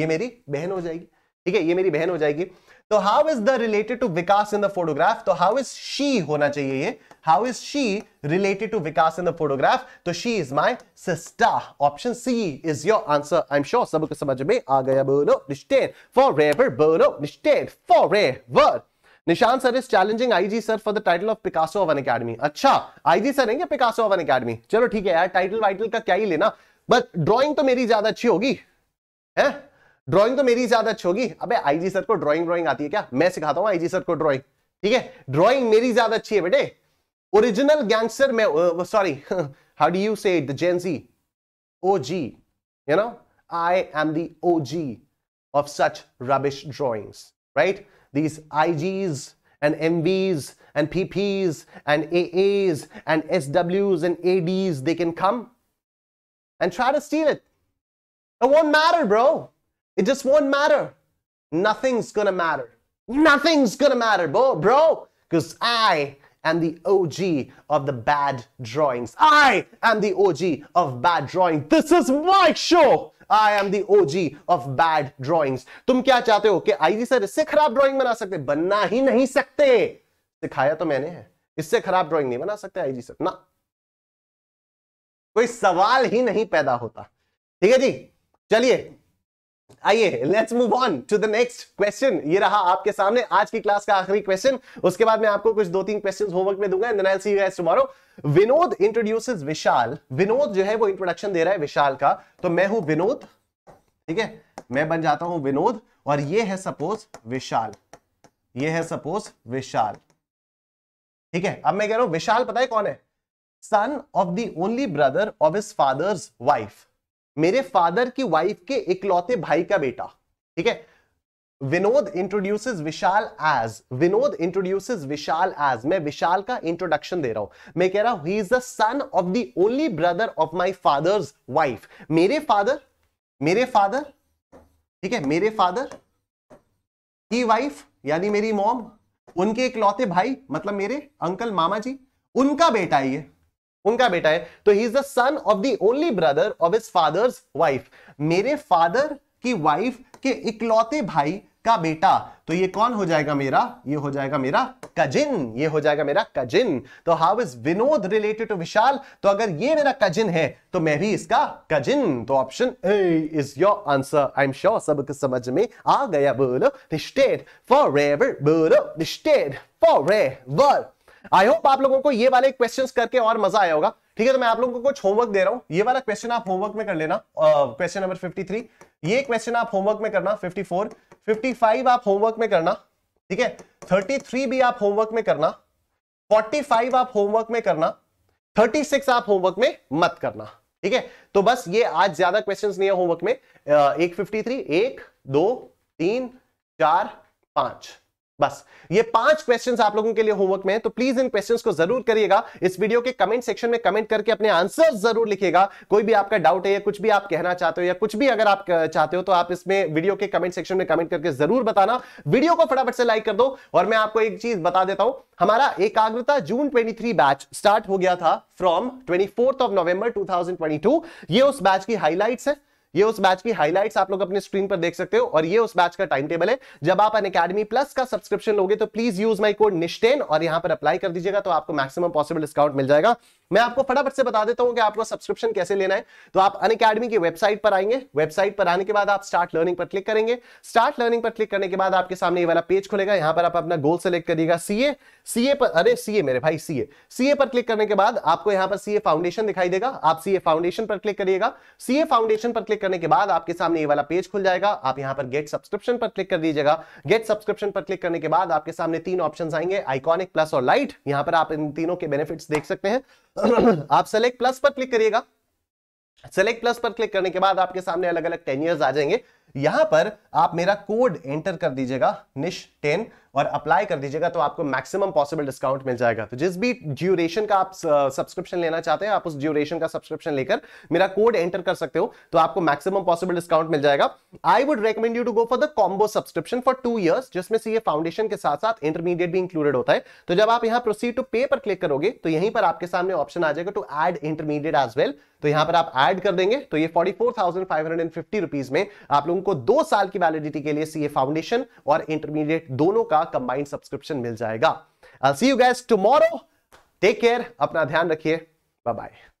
ये मेरी बहन हो जाएगी ठीक है ये मेरी बहन हो जाएगी तो how is the related to Vikas in the photograph तो हाउ इज शी होना चाहिए ये how is she related to Vikas in the photograph तो she is my sister option C is your answer I am sure सबको समझ में आ गया बोलो निश्चे फॉर रेवर बोलो निश्चे forever Nishan sir is challenging IG sir for the title of Picasso of an academy अच्छा आईजी सर है पिकासो ऑफ एन अकेडमी चलो ठीक है यार टाइटल वाइटल का क्या ही लेना बट ड्रॉइंग तो मेरी ज्यादा अच्छी होगी है ड्रॉइंग तो मेरी ज्यादा अच्छी होगी अबे आईजी सर को ड्रॉइंग ड्रॉइंग आती है क्या मैं सिखाता हूँ आईजी सर को ड्रॉइंग ठीक है ड्रॉइंग मेरी ज्यादा अच्छी है बेटे ओरिजिनल गैंगस्टर मैं sorry how do you say Gen Z O G you know I am the O G of such rubbish drawings right these IGs and MVs and PPs and AAs and SWs and ADs, they can come and try to steal it. It won't matter, bro. It just won't matter. Nothing's gonna matter. Nothing's gonna matter, bro, bro, because I am the OG of the bad drawings. I am the OG of bad drawing. This is my show. I am the OG of bad drawings. तुम क्या चाहते हो कि IG sir इससे खराब drawing बना सकते बनना ही नहीं सकते सिखाया तो मैंने है इससे खराब ड्राइंग नहीं बना सकते आईजी सर ना कोई सवाल ही नहीं पैदा होता ठीक है जी चलिए आइए let's move on to the next question ये रहा आपके सामने आज की क्लास का आखिरी क्वेश्चन उसके बाद मैं आपको कुछ दो तीन क्वेश्चंस होमवर्क में दूंगा and then I see you guys tomorrow Vinod introduces Vishal Vinod जो है वो इंट्रोडक्शन दे रहा है विशाल का तो मैं हूं विनोद ठीक है मैं बन जाता हूं विनोद और ये है सपोज विशाल ये है सपोज विशाल ठीक है अब मैं कह रहा हूं विशाल पता है कौन है son of the only brother of his father's wife मेरे फादर की वाइफ के इकलौते भाई का बेटा ठीक है Vinod introduces Vishal as Vinod introduces Vishal as मैं विशाल का इंट्रोडक्शन दे रहा हूं मैं कह रहा हूं he is the son of the only brother of my father's wife मेरे फादर मेरे फादर ठीक है मेरे फादर की वाइफ यानी मेरी मॉम उनके इकलौते भाई मतलब मेरे अंकल मामा जी उनका बेटा ये उनका बेटा है तो he is the son of the only brother of his father's wife मेरे फादर की वाइफ के इकलौते भाई का बेटा तो ये कौन हो जाएगा मेरा ये हो जाएगा मेरा कजिन ये हो जाएगा मेरा कजिन तो how is Vinod related to Vishal तो अगर ये मेरा कजिन है तो मैं भी इसका कजिन तो option A is your answer I am sure सब कुछ समझ में आ गया बोलो स्टेट फॉर रेवर बोलो state straightforward I hope आप लोगों को ये वाले क्वेश्चंस करके और मजा आया होगा ठीक है तो मैं आप लोगों को कुछ होमवर्क दे रहा हूं ये वाला क्वेश्चन आप होमवर्क में कर लेना क्वेश्चन नंबर 53 ये क्वेश्चन आप होमवर्क में करना 54 55 आप होमवर्क में करना ठीक है 33 भी आप होमवर्क में करना 45 आप होमवर्क में करना 36 आप होमवर्क में मत करना ठीक है तो बस ये आज ज्यादा क्वेश्चन नहीं है होमवर्क में एक फिफ्टी थ्री एक दो तीन चार पांच बस ये पांच क्वेश्चंस आप लोगों के लिए होमवर्क में है तो प्लीज इन क्वेश्चंस को जरूर करिएगा इस वीडियो के कमेंट सेक्शन में कमेंट करके अपने आंसर जरूर लिखिएगा कोई भी आपका डाउट है या कुछ भी आप कहना चाहते हो या कुछ भी अगर आप चाहते हो तो आप इसमें वीडियो के कमेंट सेक्शन में कमेंट करके जरूर बताना वीडियो को फटाफट से लाइक कर दो और मैं आपको एक चीज बता देता हूं हमारा एकाग्रता जून ट्वेंटी बैच स्टार्ट हो गया था from twenty of November to ये उस बैच की हाईलाइट है ये उस बैच की हाईलाइट्स आप लोग अपने स्क्रीन पर देख सकते हो और ये उस बैच का टाइम टेबल है जब आप अन अकेडमी प्लस का सब्सक्रिप्शन लोगे तो प्लीज यूज माई कोड निश्टेन और यहां पर अप्लाई कर दीजिएगा तो आपको मैक्सिमम पॉसिबल डिस्काउंट मिल जाएगा मैं आपको फटाफट से बता देता हूं कि आपको सब्सक्रिप्शन कैसे लेना है तो आप अन अकेडमी की वेबसाइट पर आएंगे वेबसाइट पर आने के बाद आप स्टार्ट लर्निंग पर क्लिक करेंगे स्टार्ट लर्निंग पर क्लिक करने के बाद आपके सामने ये वाला पेज खुलेगा यहां पर आप अपना गोल सेलेक्ट करिएगा सीए सीए पर अरे सीए मेरे भाई सीए सीए पर क्लिक करने के बाद आपको यहां पर सीए फाउंडेशन दिखाई देगा आप सीए फाउंडेशन पर क्लिक करिएगा सीए फाउंडेशन पर क्लिक करने के बाद आपके सामने ये वाला पेज खुल जाएगा आप यहां पर गेट सब्सक्रिप्शन पर क्लिक कर दीजिएगा गेट सब्सक्रिप्शन पर क्लिक करने के बाद आपके सामने तीन ऑप्शन आएंगे आइकॉनिक प्लस और लाइट यहां पर आप इन तीनों के बेनिफिट्स देख सकते हैं आप सेलेक्ट प्लस पर क्लिक करिएगा सेलेक्ट प्लस पर क्लिक करने के बाद आपके सामने अलग अलग टेन ईयर्स आ जाएंगे यहां पर आप मेरा कोड एंटर कर दीजिएगा निश टेन और अप्लाई कर दीजिएगा तो आपको मैक्सिमम पॉसिबल डिस्काउंट मिल जाएगा तो जिस भी ड्यूरेशन का आप सब्सक्रिप्शन लेना चाहते हैं आप उस ड्यूरेशन का सब्सक्रिप्शन लेकर मेरा कोड एंटर कर सकते हो तो आपको मैक्सिमम पॉसिबल डिस्काउंट मिल जाएगा I would recommend you to go for the combo subscription for two years जिसमें से ये फाउंडेशन के साथ साथ इंटरमीडिएट भी इंक्लूडेड होता है तो जब आप यहां प्रोसीड टू पे पर क्लिक करोगे तो यहीं पर आपके सामने ऑप्शन आ जाएगा to add intermediate as well तो यहां पर आप ऐड कर देंगे तो ये फोर्टी में आप लोगों उनको दो साल की वैलिडिटी के लिए सीए फाउंडेशन और इंटरमीडिएट दोनों का कंबाइंड सब्सक्रिप्शन मिल जाएगा see you guys tomorrow take care अपना ध्यान रखिए बाय बाय